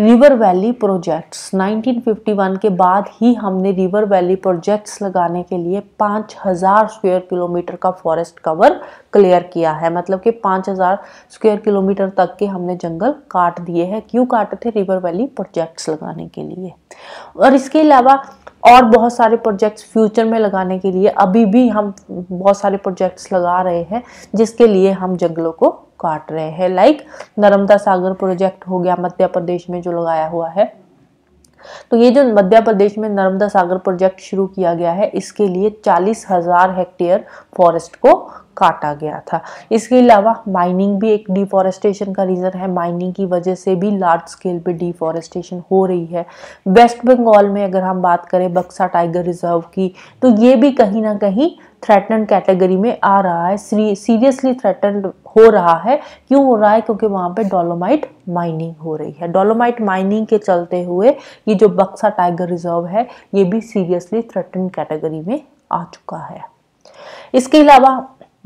river valley projects 1951 के बाद ही हमने रिवर वैली प्रोजेक्ट्स लगाने के लिए 5000 स्क्वायर किलोमीटर का फॉरेस्ट कवर क्लियर किया है मतलब कि 5000 स्क्वायर किलोमीटर तक के हमने जंगल काट दिए हैं क्यों काटे थे रिवर वैली प्रोजेक्ट्स लगाने के लिए और इसके अलावा और बहुत सारे प्रोजेक्ट्स फ्यूचर में लगाने के लिए अभी भी हम बहुत सारे प्रोजेक्ट्स लगा रहे हैं जिसके लिए हम जंगलों को काट रहे हैं लाइक नर्मदा सागर प्रोजेक्ट हो गया मध्य प्रदेश में जो लगाया हुआ है तो ये जो मध्य प्रदेश में नर्मदा सागर प्रोजेक्ट शुरू किया गया है इसके लिए चालीस हजार हेक्टेयर फॉरेस्ट को काटा गया था इसके अलावा माइनिंग भी एक डिफॉरेस्टेशन का रीज़न है माइनिंग की वजह से भी लार्ज स्केल पे डिफॉरेस्टेशन हो रही है वेस्ट बंगाल में अगर हम बात करें बक्सा टाइगर रिजर्व की तो ये भी कहीं ना कहीं थ्रेटन कैटेगरी में आ रहा है सीरियसली थ्रेटन हो रहा है क्यों हो रहा है क्योंकि वहाँ पे डोलोमाइट माइनिंग हो रही है डोलोमाइट माइनिंग के चलते हुए ये जो बक्सा टाइगर रिजर्व है ये भी सीरियसली थ्रेटन कैटेगरी में आ चुका है इसके अलावा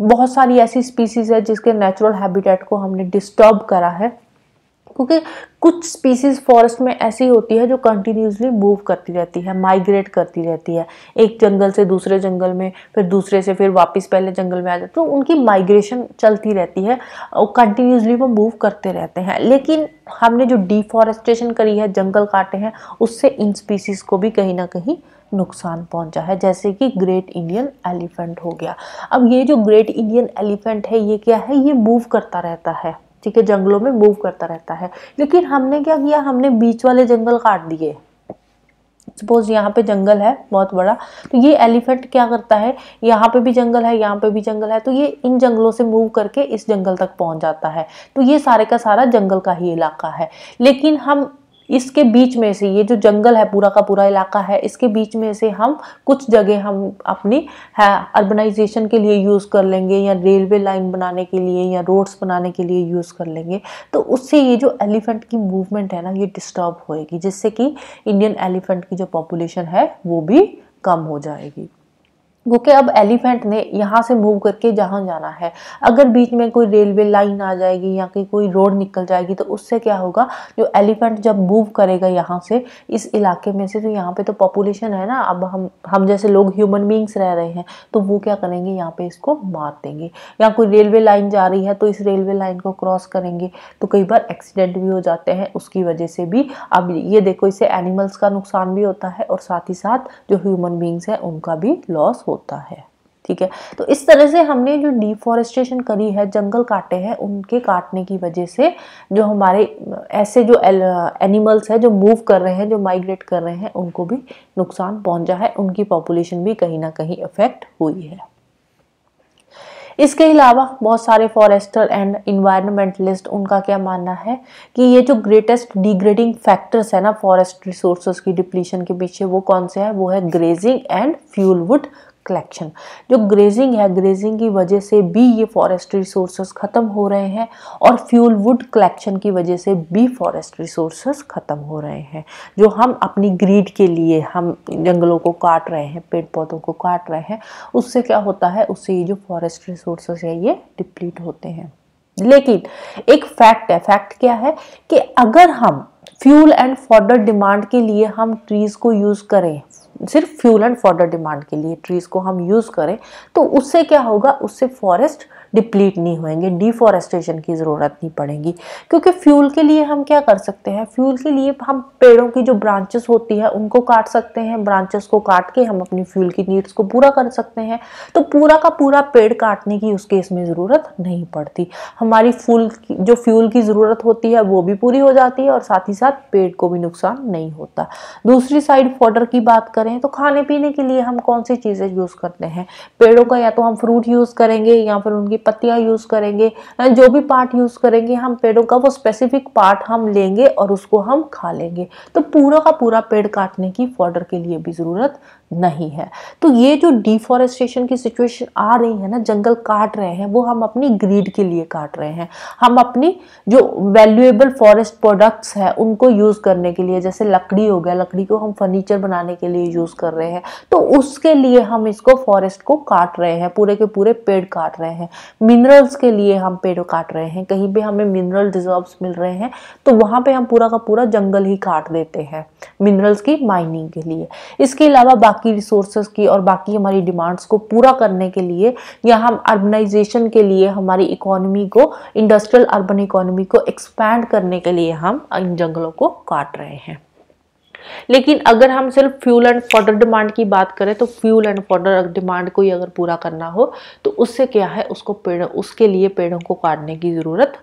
बहुत सारी ऐसी स्पीसीज़ है जिसके नेचुरल हैबिटेट को हमने डिस्टर्ब करा है क्योंकि कुछ स्पीसीज़ फॉरेस्ट में ऐसी होती है जो कंटिन्यूसली मूव करती रहती है माइग्रेट करती रहती है एक जंगल से दूसरे जंगल में फिर दूसरे से फिर वापस पहले जंगल में आ है तो उनकी माइग्रेशन चलती रहती है और कंटिन्यूसली वो मूव करते रहते हैं लेकिन हमने जो डिफॉरेस्टेशन करी है जंगल काटे हैं उससे इन स्पीसीज़ को भी कहीं ना कहीं नुकसान पहुंचा है जैसे कि ग्रेट इंडियन एलिफेंट हो गया अब ये जो ग्रेट इंडियन एलिफेंट है ये क्या है ये मूव करता रहता है ठीक है जंगलों में मूव करता रहता है लेकिन हमने क्या किया हमने बीच वाले जंगल काट दिए सपोज यहाँ पे जंगल है बहुत बड़ा तो ये एलिफेंट क्या करता है यहाँ पे भी जंगल है यहाँ पे भी जंगल है तो ये इन जंगलों से मूव करके इस जंगल तक पहुंच जाता है तो ये सारे का सारा जंगल का ही इलाका है लेकिन हम इसके बीच में से ये जो जंगल है पूरा का पूरा इलाका है इसके बीच में से हम कुछ जगह हम अपनी है अर्बनाइजेशन के लिए यूज़ कर लेंगे या रेलवे लाइन बनाने के लिए या रोड्स बनाने के लिए यूज़ कर लेंगे तो उससे ये जो एलिफेंट की मूवमेंट है ना ये डिस्टर्ब होएगी जिससे कि इंडियन एलिफेंट की जो पॉपुलेशन है वो भी कम हो जाएगी क्योंकि अब एलिफेंट ने यहाँ से मूव करके जहाँ जाना है अगर बीच में कोई रेलवे लाइन आ जाएगी या कि कोई रोड निकल जाएगी तो उससे क्या होगा जो एलिफेंट जब मूव करेगा यहाँ से इस इलाके में से तो यहाँ पे तो पॉपुलेशन है ना अब हम हम जैसे लोग ह्यूमन बींग्स रह रहे हैं तो वो क्या करेंगे यहाँ पर इसको मार देंगे या कोई रेलवे लाइन जा रही है तो इस रेलवे लाइन को क्रॉस करेंगे तो कई बार एक्सीडेंट भी हो जाते हैं उसकी वजह से भी अब ये देखो इससे एनिमल्स का नुकसान भी होता है और साथ ही साथ जो ह्यूमन बींग्स हैं उनका भी लॉस हो होता है ठीक है तो इस तरह से हमने जो डिफॉरेस्टेशन करी है जंगल काटे हैं उनके काटने की वजह से जो हमारे ऐसे जो एनिमल्स हैं जो मूव कर रहे हैं जो माइग्रेट कर रहे हैं उनको भी नुकसान पहुंचा है उनकी पॉपुलेशन भी कहीं ना कहीं अफेक्ट हुई है इसके अलावा बहुत सारे फॉरेस्टर एंड इन्वायरमेंटलिस्ट उनका क्या मानना है कि ये जो ग्रेटेस्ट डिग्रेडिंग फैक्टर्स है ना फॉरेस्ट रिसोर्सेज की डिप्लीशन के पीछे वो कौन से है वो है grazing and fuel wood collection जो ग्रेजिंग है ग्रेजिंग की वजह से भी ये फॉरेस्ट रिसोर्सेज ख़त्म हो रहे हैं और फ्यूल वुड कलेक्शन की वजह से भी फॉरेस्ट रिसोर्सेज ख़त्म हो रहे हैं जो हम अपनी ग्रीड के लिए हम जंगलों को काट रहे हैं पेड़ पौधों को काट रहे हैं उससे क्या होता है उससे ये जो फॉरेस्ट रिसोर्सेज है ये डिप्लीट होते हैं लेकिन एक फैक्ट है फैक्ट क्या है कि अगर हम फ्यूल एंड फॉर्डर डिमांड के लिए हम ट्रीज को यूज करें सिर्फ फ्यूल एंड फॉर्डर डिमांड के लिए ट्रीज़ को हम यूज़ करें तो उससे क्या होगा उससे फॉरेस्ट डिप्लीट नहीं होंगे डिफॉरेस्टेशन की ज़रूरत नहीं पड़ेगी क्योंकि फ्यूल के लिए हम क्या कर सकते हैं फ्यूल के लिए हम पेड़ों की जो ब्रांचेस होती है उनको काट सकते हैं ब्रांचेस को काट के हम अपनी फ्यूल की नीड्स को पूरा कर सकते हैं तो पूरा का पूरा पेड़ काटने की उसके इसमें ज़रूरत नहीं पड़ती हमारी फूल जो फ्यूल की ज़रूरत होती है वो भी पूरी हो जाती है और साथ ही साथ पेड़ को भी नुकसान नहीं होता दूसरी साइड फॉर्डर की बात करें तो खाने पीने के लिए हम कौन सी चीज़ें यूज़ करते हैं पेड़ों का या तो हम फ्रूट यूज़ करेंगे या फिर उनकी पत्तियाँ यूज़ करेंगे जो भी पार्ट यूज़ करेंगे हम पेड़ों का वो स्पेसिफिक पार्ट हम लेंगे और उसको हम खा लेंगे तो पूरा का पूरा पेड़ काटने की फॉर्डर के लिए भी ज़रूरत नहीं है तो ये जो डिफॉरेस्टेशन की सिचुएशन आ रही है ना जंगल काट रहे हैं वो हम अपनी ग्रीड के लिए काट रहे हैं हम अपनी जो वैल्यूएबल फॉरेस्ट प्रोडक्ट्स हैं उनको यूज़ करने के लिए जैसे लकड़ी हो गया लकड़ी को हम फर्नीचर बनाने के लिए यूज़ कर रहे हैं तो उसके लिए हम इसको फॉरेस्ट को काट रहे हैं पूरे के पूरे पेड़ काट रहे हैं मिनरल्स के लिए हम पेड़ काट रहे हैं कहीं पर हमें मिनरल रिजर्व्स मिल रहे हैं तो वहाँ पर हम पूरा का पूरा जंगल ही काट देते हैं मिनरल्स की माइनिंग के लिए इसके अलावा बाकी रिसोर्सेज की और बाकी हमारी डिमांड्स को पूरा करने के लिए या हम अर्बनाइजेशन के लिए हमारी इकोनॉमी को इंडस्ट्रियल अर्बन इकोनॉमी को एक्सपैंड करने के लिए हम इन जंगलों को काट रहे हैं लेकिन अगर हम सिर्फ फ्यूल एंड फॉर्डर डिमांड की बात करें तो फ्यूल एंड फॉर्डर डिमांड को ही अगर पूरा करना हो तो उससे क्या है उसको पेड़ उसके लिए पेड़ों को काटने की ज़रूरत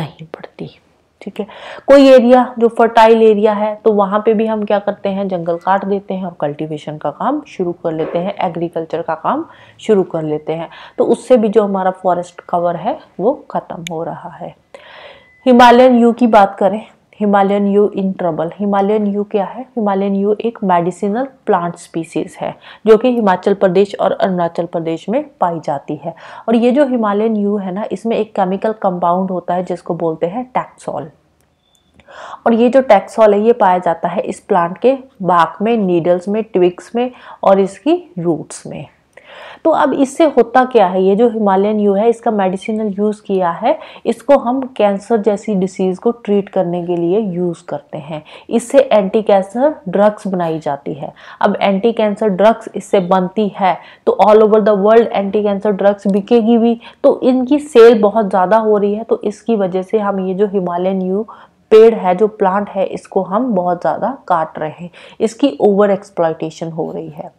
नहीं पड़ती ठीक है कोई एरिया जो फर्टाइल एरिया है तो वहां पे भी हम क्या करते हैं जंगल काट देते हैं और कल्टीवेशन का काम शुरू कर लेते हैं एग्रीकल्चर का काम शुरू कर लेते हैं तो उससे भी जो हमारा फॉरेस्ट कवर है वो ख़त्म हो रहा है हिमालयन यू की बात करें Himalayan yew in trouble Himalayan yew क्या है हिमालयन यू एक मेडिसिनल प्लांट स्पीसीज है जो कि हिमाचल प्रदेश और अरुणाचल प्रदेश में पाई जाती है और ये जो हिमालयन यू है ना इसमें एक केमिकल कंपाउंड होता है जिसको बोलते हैं टैक्सॉल और ये जो टैक्सॉल है ये पाया जाता है इस प्लांट के बाग में नीडल्स में ट्विक्स में और इसकी रूट्स में तो अब इससे होता क्या है ये जो हिमालयन यू है इसका मेडिसिनल यूज़ किया है इसको हम कैंसर जैसी डिसीज़ को ट्रीट करने के लिए यूज़ करते हैं इससे एंटी कैंसर ड्रग्स बनाई जाती है अब एंटी कैंसर ड्रग्स इससे बनती है तो all over the world anti cancer drugs बिकेगी भी तो इनकी सेल बहुत ज़्यादा हो रही है तो इसकी वजह से हम ये जो हिमालयन यू पेड़ है जो प्लांट है इसको हम बहुत ज़्यादा काट रहे हैं इसकी ओवर एक्सप्लाइटेशन हो रही है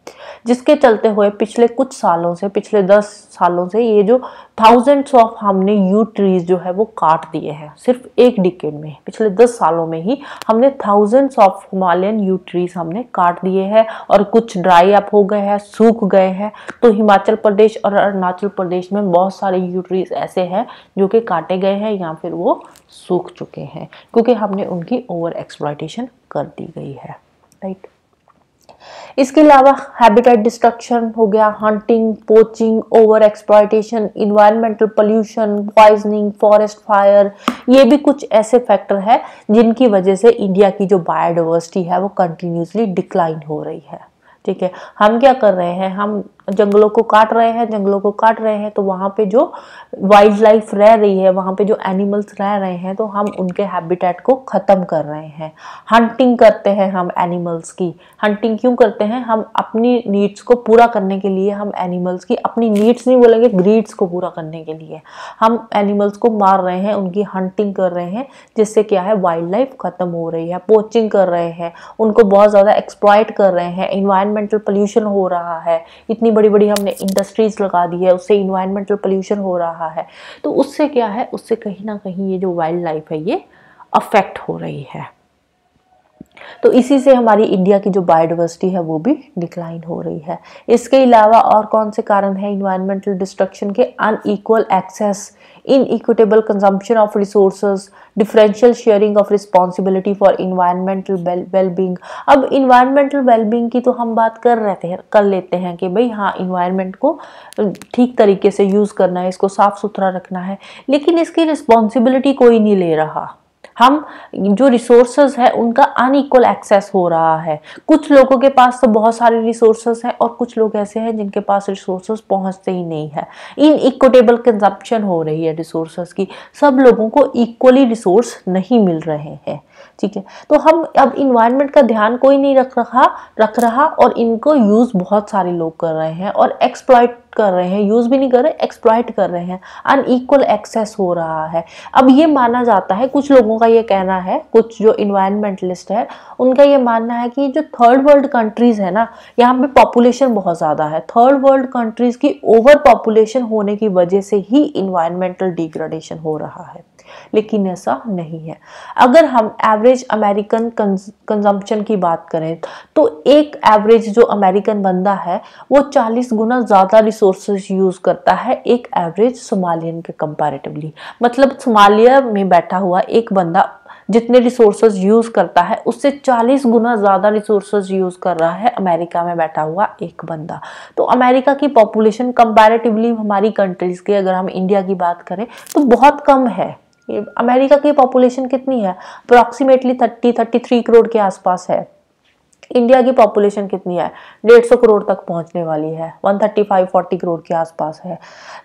जिसके चलते हुए पिछले कुछ सालों से पिछले दस सालों से ये जो थाउजेंड्स ऑफ हमने यू ट्रीज जो है वो काट दिए हैं सिर्फ एक डिकेड में पिछले दस सालों में ही हमने thousands of Himalayan yew trees हमने काट दिए हैं और कुछ ड्राई अप हो गए हैं सूख गए हैं तो हिमाचल प्रदेश और अरुणाचल प्रदेश में बहुत सारे यू ट्रीज ऐसे हैं जो कि काटे गए हैं या फिर वो सूख चुके हैं क्योंकि हमने उनकी ओवर एक्सप्लाइटेशन कर दी गई है राइट इसके अलावा हैबिटेट डिस्ट्रक्शन हो गया hunting poaching over exploitation environmental pollution poisoning forest fire ये भी कुछ ऐसे फैक्टर है जिनकी वजह से इंडिया की जो बायोडाइवर्सिटी है वो कंटिन्यूसली डिक्लाइन हो रही है ठीक है हम क्या कर रहे हैं हम जंगलों को काट रहे हैं जंगलों को काट रहे हैं तो वहाँ पे जो वाइल्ड लाइफ रह रही है वहाँ पे जो एनिमल्स रह रहे हैं तो हम उनके हैबिटेट को ख़त्म कर रहे हैं हंटिंग करते हैं हम एनिमल्स की हंटिंग क्यों करते हैं हम अपनी नीड्स को पूरा करने के लिए हम एनिमल्स की अपनी नीड्स नहीं बोलेंगे ग्रीड्स को पूरा करने के लिए हम एनिमल्स को मार रहे हैं उनकी हंटिंग कर रहे हैं जिससे क्या है वाइल्ड लाइफ ख़त्म हो रही है पोचिंग कर रहे हैं उनको बहुत ज़्यादा एक्सप्लॉयट कर रहे हैं इन्वायरमेंटल पोल्यूशन हो रहा है इतनी बड़ी बड़ी हमने इंडस्ट्रीज़ लगा दी है उससे इन्वायरमेंटल पोल्यूशन हो रहा है तो उससे क्या है उससे कहीं ना कहीं ये जो वाइल्ड लाइफ है ये अफेक्ट हो रही है तो इसी से हमारी इंडिया की जो बायोडाइवर्सिटी है वो भी डिक्लाइन हो रही है इसके अलावा और कौन से कारण है इन्वायरमेंटल डिस्ट्रक्शन के unequal access inequitable consumption of resource differential sharing of responsibility for environmental wellbeing अब इन्वायरमेंटल वेलबींग की तो हम बात कर रहे थे कर लेते हैं कि भाई हाँ इन्वायरमेंट को ठीक तरीके से यूज़ करना है इसको साफ़ सुथरा रखना है लेकिन इसकी रिस्पॉन्सिबिलिटी कोई नहीं ले रहा हम जो रिसोर्सेज है उनका अनइक्वल एक्सेस हो रहा है कुछ लोगों के पास तो बहुत सारे रिसोर्सेज हैं और कुछ लोग ऐसे हैं जिनके पास रिसोर्सेज पहुंचते ही नहीं है इन इक्वटेबल कंजप्शन हो रही है रिसोर्सेज की सब लोगों को इक्वली रिसोर्स नहीं मिल रहे हैं ठीक है तो हम अब इन्वायरमेंट का ध्यान कोई नहीं रख रखा रख रहा और इनको यूज़ बहुत सारे लोग कर रहे हैं और एक्सप्लॉयट कर रहे हैं यूज़ भी नहीं कर रहे एक्सप्लॉयट कर रहे हैं अनईक्वल एक्सेस हो रहा है अब ये माना जाता है कुछ लोगों का ये कहना है कुछ जो इन्वायरमेंटलिस्ट है उनका ये मानना है कि जो थर्ड वर्ल्ड कंट्रीज़ है ना यहाँ पे पॉपुलेशन बहुत ज़्यादा है थर्ड वर्ल्ड कंट्रीज़ की ओवर पॉपुलेशन होने की वजह से ही इन्वायरमेंटल डिग्रेडेशन हो रहा है लेकिन ऐसा नहीं है अगर हम एवरेज अमेरिकन कंजम्पशन की बात करें तो एक एवरेज जो अमेरिकन बंदा है वो 40 गुना ज़्यादा रिसोर्स यूज़ करता है एक एवरेज सोमालियन के कंपैरेटिवली मतलब सोमालिया में बैठा हुआ एक बंदा जितने रिसोर्सेज यूज़ करता है उससे 40 गुना ज़्यादा रिसोर्सेज यूज़ कर रहा है अमेरिका में बैठा हुआ एक बंदा तो अमेरिका की पॉपुलेशन कंपैरेटिवली हमारी कंट्रीज़ के अगर हम इंडिया की बात करें तो बहुत कम है अमेरिका की पॉपुलेशन कितनी है approximately thirty thirty three crore के आसपास है इंडिया की पॉपुलेशन कितनी है डेढ़ सौ करोड़ तक पहुंचने वाली है one thirty five forty crore के आसपास है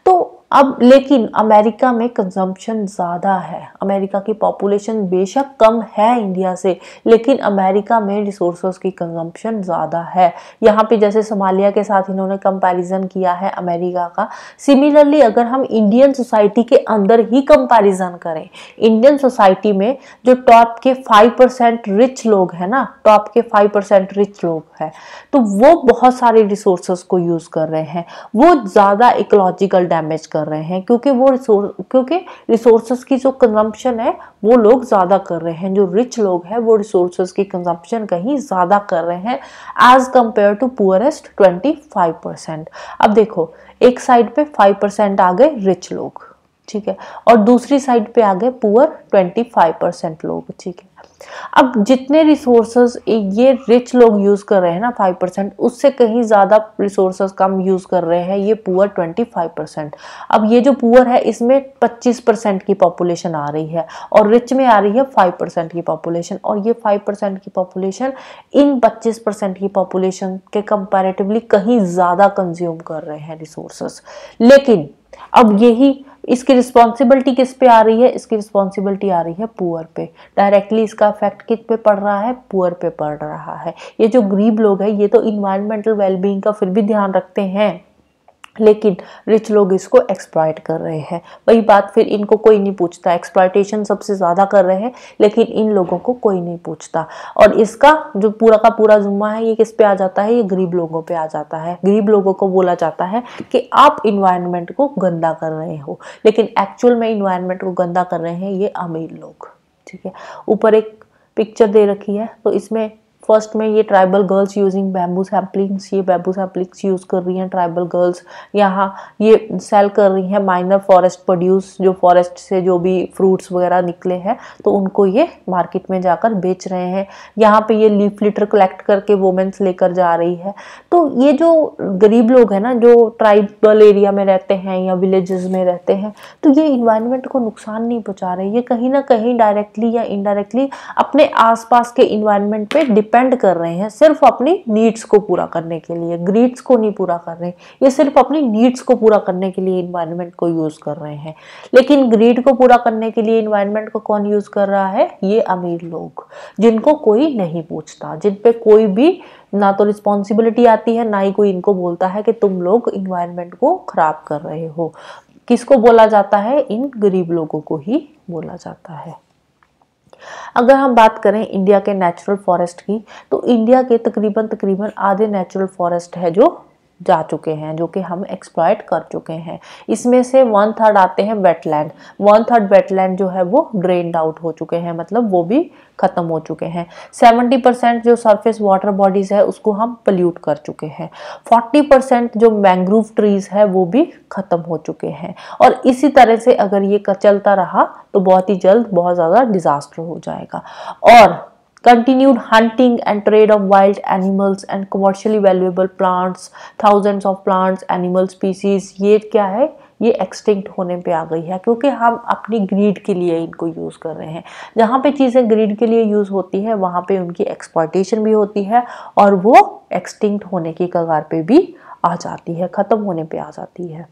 तो अब लेकिन अमेरिका में कंजम्पशन ज़्यादा है अमेरिका की पॉपुलेशन बेशक कम है इंडिया से लेकिन अमेरिका में रिसोर्स की कंजम्पशन ज़्यादा है यहाँ पे जैसे सोमालिया के साथ इन्होंने कंपैरिजन किया है अमेरिका का सिमिलरली अगर हम इंडियन सोसाइटी के अंदर ही कंपैरिजन करें इंडियन सोसाइटी में जो टॉप के फाइव परसेंट रिच लोग हैं ना टॉप के फाइव परसेंट रिच लोग हैं तो वो बहुत सारे रिसोर्स को यूज़ कर रहे हैं वो ज़्यादा इकोलॉजिकल डैमेज कर कर रहे हैं क्योंकि वो रिसोर्स क्योंकि रिसोर्स की जो कंजम्पशन है वो लोग ज़्यादा कर रहे हैं जो रिच लोग हैं वो रिसोर्स की कंजम्पशन कहीं ज़्यादा कर रहे हैं as compared to poorest twenty five percent अब देखो एक साइड पे फाइव परसेंट आ गए रिच लोग ठीक है और दूसरी साइड पे आ गए पुअर ट्वेंटी फाइव परसेंट लोग ठीक है अब जितने रिसोर्सेज ये रिच लोग यूज़ कर रहे हैं ना फाइव परसेंट उससे कहीं ज़्यादा रिसोर्सेज कम यूज़ कर रहे हैं ये पुअर ट्वेंटी फाइव परसेंट अब ये जो पुअर है इसमें पच्चीस परसेंट की पॉपुलेशन आ रही है और रिच में आ रही है फाइव परसेंट की पॉपुलेशन और ये फाइव परसेंट की पॉपुलेशन इन पच्चीस परसेंट की पॉपुलेशन के कंपेरेटिवली कहीं ज़्यादा कंज्यूम कर रहे हैं रिसोर्सेज लेकिन अब यही इसकी रिस्पॉन्सिबिलिटी किस पे आ रही है इसकी रिस्पॉन्सिबिलिटी आ रही है पुअर पे डायरेक्टली इसका इफेक्ट किस पे पड़ रहा है पुअर पे पड़ रहा है ये जो गरीब लोग हैं ये तो इन्वायरमेंटल वेलबींग का फिर भी ध्यान रखते हैं लेकिन रिच लोग इसको एक्सप्लॉयट कर रहे हैं वही बात फिर इनको कोई नहीं पूछता एक्सप्लॉयटेशन सबसे ज़्यादा कर रहे हैं लेकिन इन लोगों को कोई नहीं पूछता और इसका जो पूरा का पूरा जुम्मा है ये किस पे आ जाता है ये गरीब लोगों पे आ जाता है गरीब लोगों को बोला जाता है कि आप इन्वायरमेंट को गंदा कर रहे हो लेकिन एक्चुअल में इन्वायरमेंट को गंदा कर रहे हैं ये अमीर लोग ठीक है ऊपर एक पिक्चर दे रखी है तो इसमें फर्स्ट में ये tribal girls using bamboo samplings ये बैम्बू सैम्पलिंग्स यूज़ कर रही हैं ट्राइबल गर्ल्स यहाँ ये सेल कर रही हैं माइनर फॉरेस्ट प्रोड्यूस जो फॉरेस्ट से जो भी फ्रूट्स वगैरह निकले हैं तो उनको ये मार्केट में जाकर बेच रहे हैं यहाँ पे ये लीफ लिटर कलेक्ट करके वोमेंस लेकर जा रही है तो ये जो गरीब लोग हैं ना जो ट्राइबल एरिया में रहते हैं या विलेजेस में रहते हैं तो ये इन्वायरमेंट को नुकसान नहीं पहुँचा रहे ये कहीं ना कहीं डायरेक्टली या इनडायरेक्टली अपने आसपास के इन्वायरमेंट पर डिपेंड डिपेंड कर रहे हैं सिर्फ अपनी नीड्स को पूरा करने के लिए ग्रीड्स को नहीं पूरा कर रहे ये सिर्फ अपनी नीड्स को पूरा करने के लिए इन्वायरमेंट को यूज़ कर रहे हैं लेकिन ग्रीड को पूरा करने के लिए इन्वायरमेंट को कौन यूज़ कर रहा है ये अमीर लोग जिनको कोई नहीं पूछता जिन पर कोई भी ना तो रिस्पॉन्सिबिलिटी आती है ना ही कोई इनको बोलता है कि तुम लोग इन्वायरमेंट को ख़राब कर रहे हो किसको बोला जाता है इन गरीब लोगों को ही बोला जाता है अगर हम बात करें इंडिया के नेचुरल फॉरेस्ट की तो इंडिया के तकरीबन तकरीबन आधे नेचुरल फॉरेस्ट है जो जा चुके हैं जो कि हम एक्सप्लॉयट कर चुके हैं इसमें से वन थर्ड आते हैं वेटलैंड वन थर्ड वेटलैंड जो है वो ड्रेन्ड आउट हो चुके हैं मतलब वो भी ख़त्म हो चुके हैं 70 परसेंट जो सरफेस वाटर बॉडीज़ है उसको हम पल्यूट कर चुके हैं 40 परसेंट जो मैंग्रोव ट्रीज़ है वो भी ख़त्म हो चुके हैं और इसी तरह से अगर ये चलता रहा तो बहुत ही जल्द बहुत ज़्यादा डिज़ास्टर हो जाएगा और continued hunting and trade of wild animals and commercially valuable plants thousands of plants animal species ये क्या है ये एक्सटिंक्ट होने पे आ गई है क्योंकि हम अपनी ग्रीड के लिए इनको यूज़ कर रहे हैं जहाँ पे चीज़ें ग्रीड के लिए यूज़ होती है वहाँ पे उनकी एक्सपोर्टेशन भी होती है और वो एक्सटिंक्ट होने की कगार पे भी आ जाती है ख़त्म होने पे आ जाती है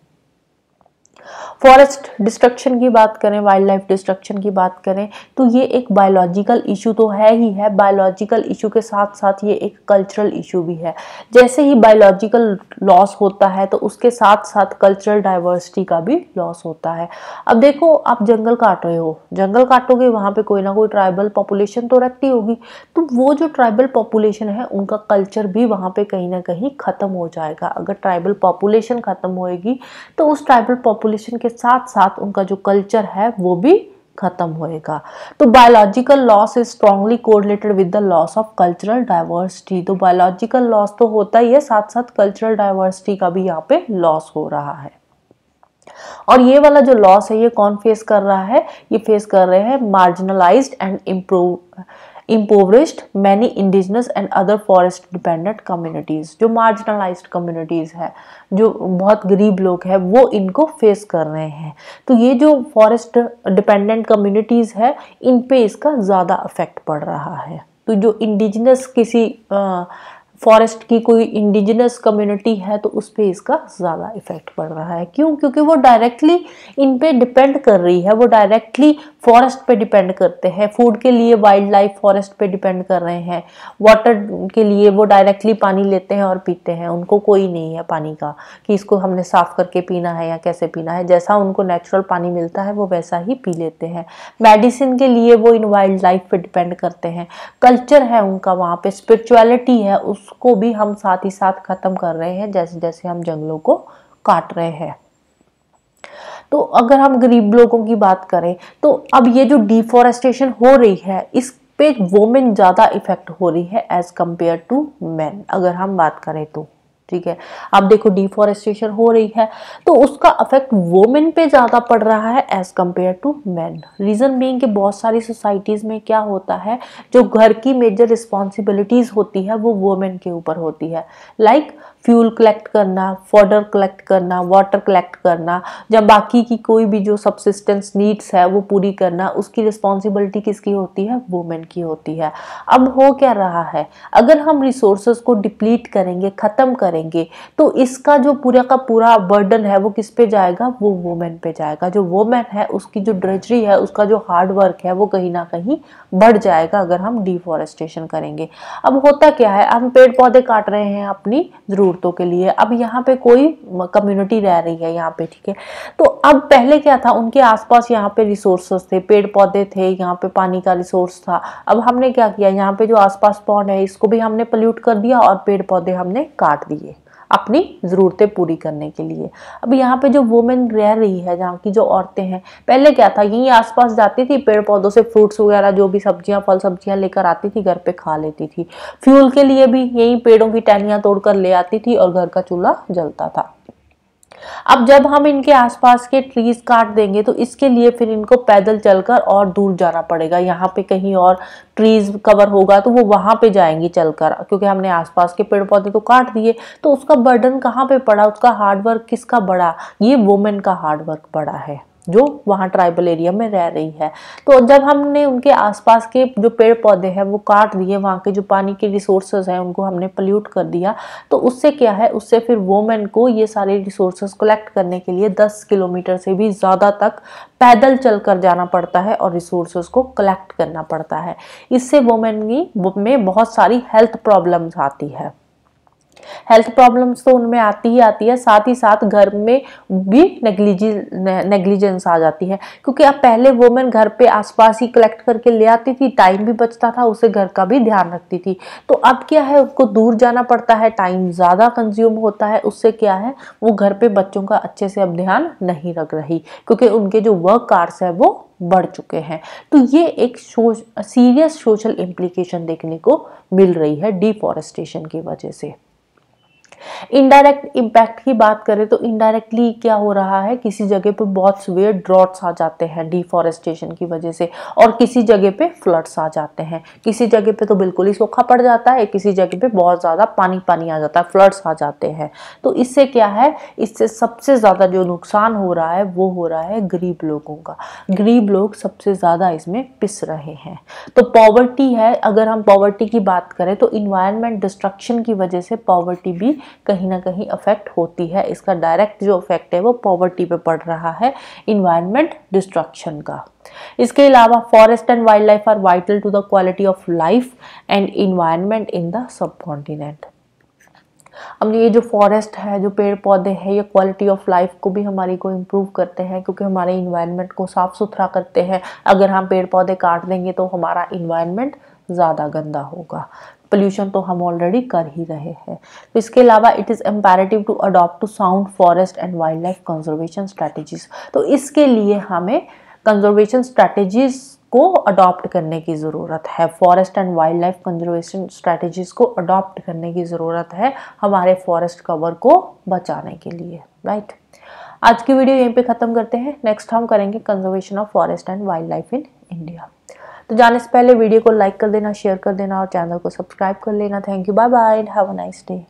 फॉरेस्ट डिस्ट्रक्शन की बात करें वाइल्ड लाइफ डिस्ट्रक्शन की बात करें तो ये एक बायोलॉजिकल इशू तो है ही है बायोलॉजिकल इशू के साथ साथ ये एक कल्चरल इशू भी है जैसे ही बायोलॉजिकल लॉस होता है तो उसके साथ साथ कल्चरल डाइवर्सिटी का भी लॉस होता है अब देखो आप जंगल काट रहे हो जंगल काटोगे वहाँ पर कोई ना कोई ट्राइबल पॉपुलेशन तो रहती होगी तो वो जो ट्राइबल पॉपुलेशन है उनका कल्चर भी वहाँ पर कहीं ना कहीं ख़त्म हो जाएगा अगर ट्राइबल पॉपुलेशन ख़त्म होएगी तो उस ट्राइबल पॉपुलेशन पॉपुलेशन के साथ साथ उनका जो कल्चर है वो भी खत्म होएगा तो biological loss is strongly correlated with the loss of cultural diversity तो बायोलॉजिकल लॉस तो होता ही है साथ साथ कल्चरल डाइवर्सिटी का भी यहाँ पे लॉस हो रहा है और ये वाला जो लॉस है ये कौन फेस कर रहा है ये फेस कर रहे हैं marginalised and improve impoverished many indigenous and other forest dependent communities जो मार्जिनलाइज कम्युनिटीज़ है जो बहुत गरीब लोग हैं वो इनको फेस कर रहे हैं तो ये जो फॉरेस्ट डिपेंडेंट कम्युनिटीज़ है इन पे इसका ज़्यादा अफेक्ट पड़ रहा है तो जो इंडिजनस किसी आ, फॉरेस्ट की कोई इंडिजिनस कम्युनिटी है तो उस पर इसका ज़्यादा इफेक्ट पड़ रहा है क्यों क्योंकि वो डायरेक्टली इन पर डिपेंड कर रही है वो डायरेक्टली फॉरेस्ट पे डिपेंड करते हैं फूड के लिए वाइल्ड लाइफ फॉरेस्ट पे डिपेंड कर रहे हैं वाटर के लिए वो डायरेक्टली पानी लेते हैं और पीते हैं उनको कोई नहीं है पानी का कि इसको हमने साफ़ करके पीना है या कैसे पीना है जैसा उनको नेचुरल पानी मिलता है वो वैसा ही पी लेते हैं मेडिसिन के लिए वो इन वाइल्ड लाइफ पर डिपेंड करते हैं कल्चर है उनका वहाँ पर स्परिचुअलिटी है उस उसको भी हम साथ ही साथ ख़त्म कर रहे हैं जैसे जैसे हम जंगलों को काट रहे हैं तो अगर हम गरीब लोगों की बात करें तो अब ये जो डिफॉरेस्टेशन हो रही है इस पे वोमेन ज़्यादा इफेक्ट हो रही है एज़ कंपेयर टू मैन अगर हम बात करें तो ठीक है अब देखो डिफॉरेस्टेशन हो रही है तो उसका अफेक्ट वोमेन पे ज़्यादा पड़ रहा है as compare to main reason being कि बहुत सारी सोसाइटीज़ में क्या होता है जो घर की मेजर रिस्पॉन्सिबिलिटीज़ होती है वो वोमेन के ऊपर होती है लाइक like, फ्यूल कलेक्ट करना फॉडर कलेक्ट करना वाटर कलेक्ट करना या बाकी की कोई भी जो सबसिस्टेंस नीड्स है वो पूरी करना उसकी रिस्पॉन्सिबिलिटी किसकी होती है वुमेन की होती है अब हो क्या रहा है अगर हम रिसोर्स को डिप्लीट करेंगे ख़त्म करेंगे तो इसका जो पूरा का पूरा बर्डन है वो किस पे जाएगा वो वुमेन पे जाएगा जो वुमेन है उसकी जो ड्रेजरी है उसका जो हार्ड वर्क है वो कहीं ना कहीं बढ़ जाएगा अगर हम डिफॉरेस्टेशन करेंगे अब होता क्या है हम पेड़ पौधे काट रहे हैं अपनी ज़रूर कुर्तों के लिए अब यहाँ पे कोई कम्युनिटी रह रही है यहाँ पे ठीक है तो अब पहले क्या था उनके आसपास यहाँ पे रिसोर्सेस थे पेड़ पौधे थे यहाँ पे पानी का रिसोर्स था अब हमने क्या किया यहाँ पे जो आसपास पौन है इसको भी हमने पल्यूट कर दिया और पेड़ पौधे हमने काट दिए अपनी ज़रूरतें पूरी करने के लिए अब यहाँ पे जो वुमेन रह रही है जहाँ की जो औरतें हैं पहले क्या था यहीं आसपास जाती थी पेड़ पौधों से फ्रूट्स वगैरह जो भी सब्जियाँ फल सब्जियाँ लेकर आती थी घर पे खा लेती थी फ्यूल के लिए भी यहीं पेड़ों की टहनियाँ तोड़कर ले आती थी और घर का चूल्हा जलता था अब जब हम इनके आसपास के ट्रीज काट देंगे तो इसके लिए फिर इनको पैदल चलकर और दूर जाना पड़ेगा यहाँ पे कहीं और ट्रीज कवर होगा तो वो वहाँ पे जाएंगी चलकर क्योंकि हमने आसपास के पेड़ पौधे तो काट दिए तो उसका बर्डन कहाँ पे पड़ा उसका हार्डवर्क किसका बड़ा ये वुमेन का हार्डवर्क बड़ा है जो वहाँ ट्राइबल एरिया में रह रही है तो जब हमने उनके आसपास के जो पेड़ पौधे हैं वो काट दिए वहाँ के जो पानी के रिसोर्सेज हैं उनको हमने पल्यूट कर दिया तो उससे क्या है उससे फिर वोमेन को ये सारे रिसोर्सेज कलेक्ट करने के लिए 10 किलोमीटर से भी ज़्यादा तक पैदल चल कर जाना पड़ता है और रिसोर्सेज को कलेक्ट करना पड़ता है इससे वोमेन की में बहुत सारी हेल्थ प्रॉब्लम्स आती है हेल्थ प्रॉब्लम्स तो उनमें आती ही आती है साथ ही साथ घर में भी नेग्लिजी नेग्लिजेंस आ जाती है क्योंकि अब पहले वोमेन घर पे आसपास ही कलेक्ट करके ले आती थी टाइम भी बचता था उसे घर का भी ध्यान रखती थी तो अब क्या है उसको दूर जाना पड़ता है टाइम ज़्यादा कंज्यूम होता है उससे क्या है वो घर पर बच्चों का अच्छे से अब ध्यान नहीं रख रही क्योंकि उनके जो वर्क कार्स है वो बढ़ चुके हैं तो ये एक सीरियस सोशल इम्प्लीकेशन देखने को मिल रही है डिफॉरेस्टेशन की वजह से इनडायरेक्ट इम्पैक्ट की बात करें तो इनडायरेक्टली क्या हो रहा है किसी जगह पे बहुत सवेर ड्रॉट्स आ जाते हैं डिफॉरेस्टेशन की वजह से और किसी जगह पे फ्लड्स आ जाते हैं किसी जगह पे तो बिल्कुल ही सूखा पड़ जाता है किसी जगह पे बहुत ज़्यादा पानी पानी आ जाता है फ्लड्स आ जाते हैं तो इससे क्या है इससे सबसे ज़्यादा जो नुकसान हो रहा है वो हो रहा है गरीब लोगों का गरीब लोग सबसे ज़्यादा इसमें पिस रहे हैं तो पॉवर्टी है अगर हम पॉवर्टी की बात करें तो इन्वायरमेंट डिस्ट्रक्शन की वजह से पॉवर्टी भी कहीं ना कहीं अफेक्ट होती है इसका डायरेक्ट जो अफेक्ट है वो पॉवर्टी पे पड़ रहा है इन्वायरमेंट डिस्ट्रक्शन का इसके अलावा forest and wild life are vital to the quality of life and environment in the subcontinent अब ये जो फॉरेस्ट है जो पेड़ पौधे हैं ये क्वालिटी ऑफ लाइफ को भी हमारी को इम्प्रूव करते हैं क्योंकि हमारे इन्वायरमेंट को साफ़ सुथरा करते हैं अगर हम पेड़ पौधे काट देंगे तो हमारा इन्वायरमेंट ज़्यादा गंदा होगा पोल्यूशन तो हम ऑलरेडी कर ही रहे हैं तो इसके अलावा it is imperative to adopt to sound forest and wild life conservation strategies तो इसके लिए हमें कंजर्वेशन स्ट्रैटेजीज को अडॉप्ट करने की ज़रूरत है forest and wild life conservation strategies को अडॉप्ट करने की ज़रूरत है हमारे फॉरेस्ट कवर को बचाने के लिए राइट आज की वीडियो यहीं पे ख़त्म करते हैं नेक्स्ट हम करेंगे conservation of forest and wild life in India तो जाने से पहले वीडियो को लाइक कर देना शेयर कर देना और चैनल को सब्सक्राइब कर लेना thank you bye bye have a nice day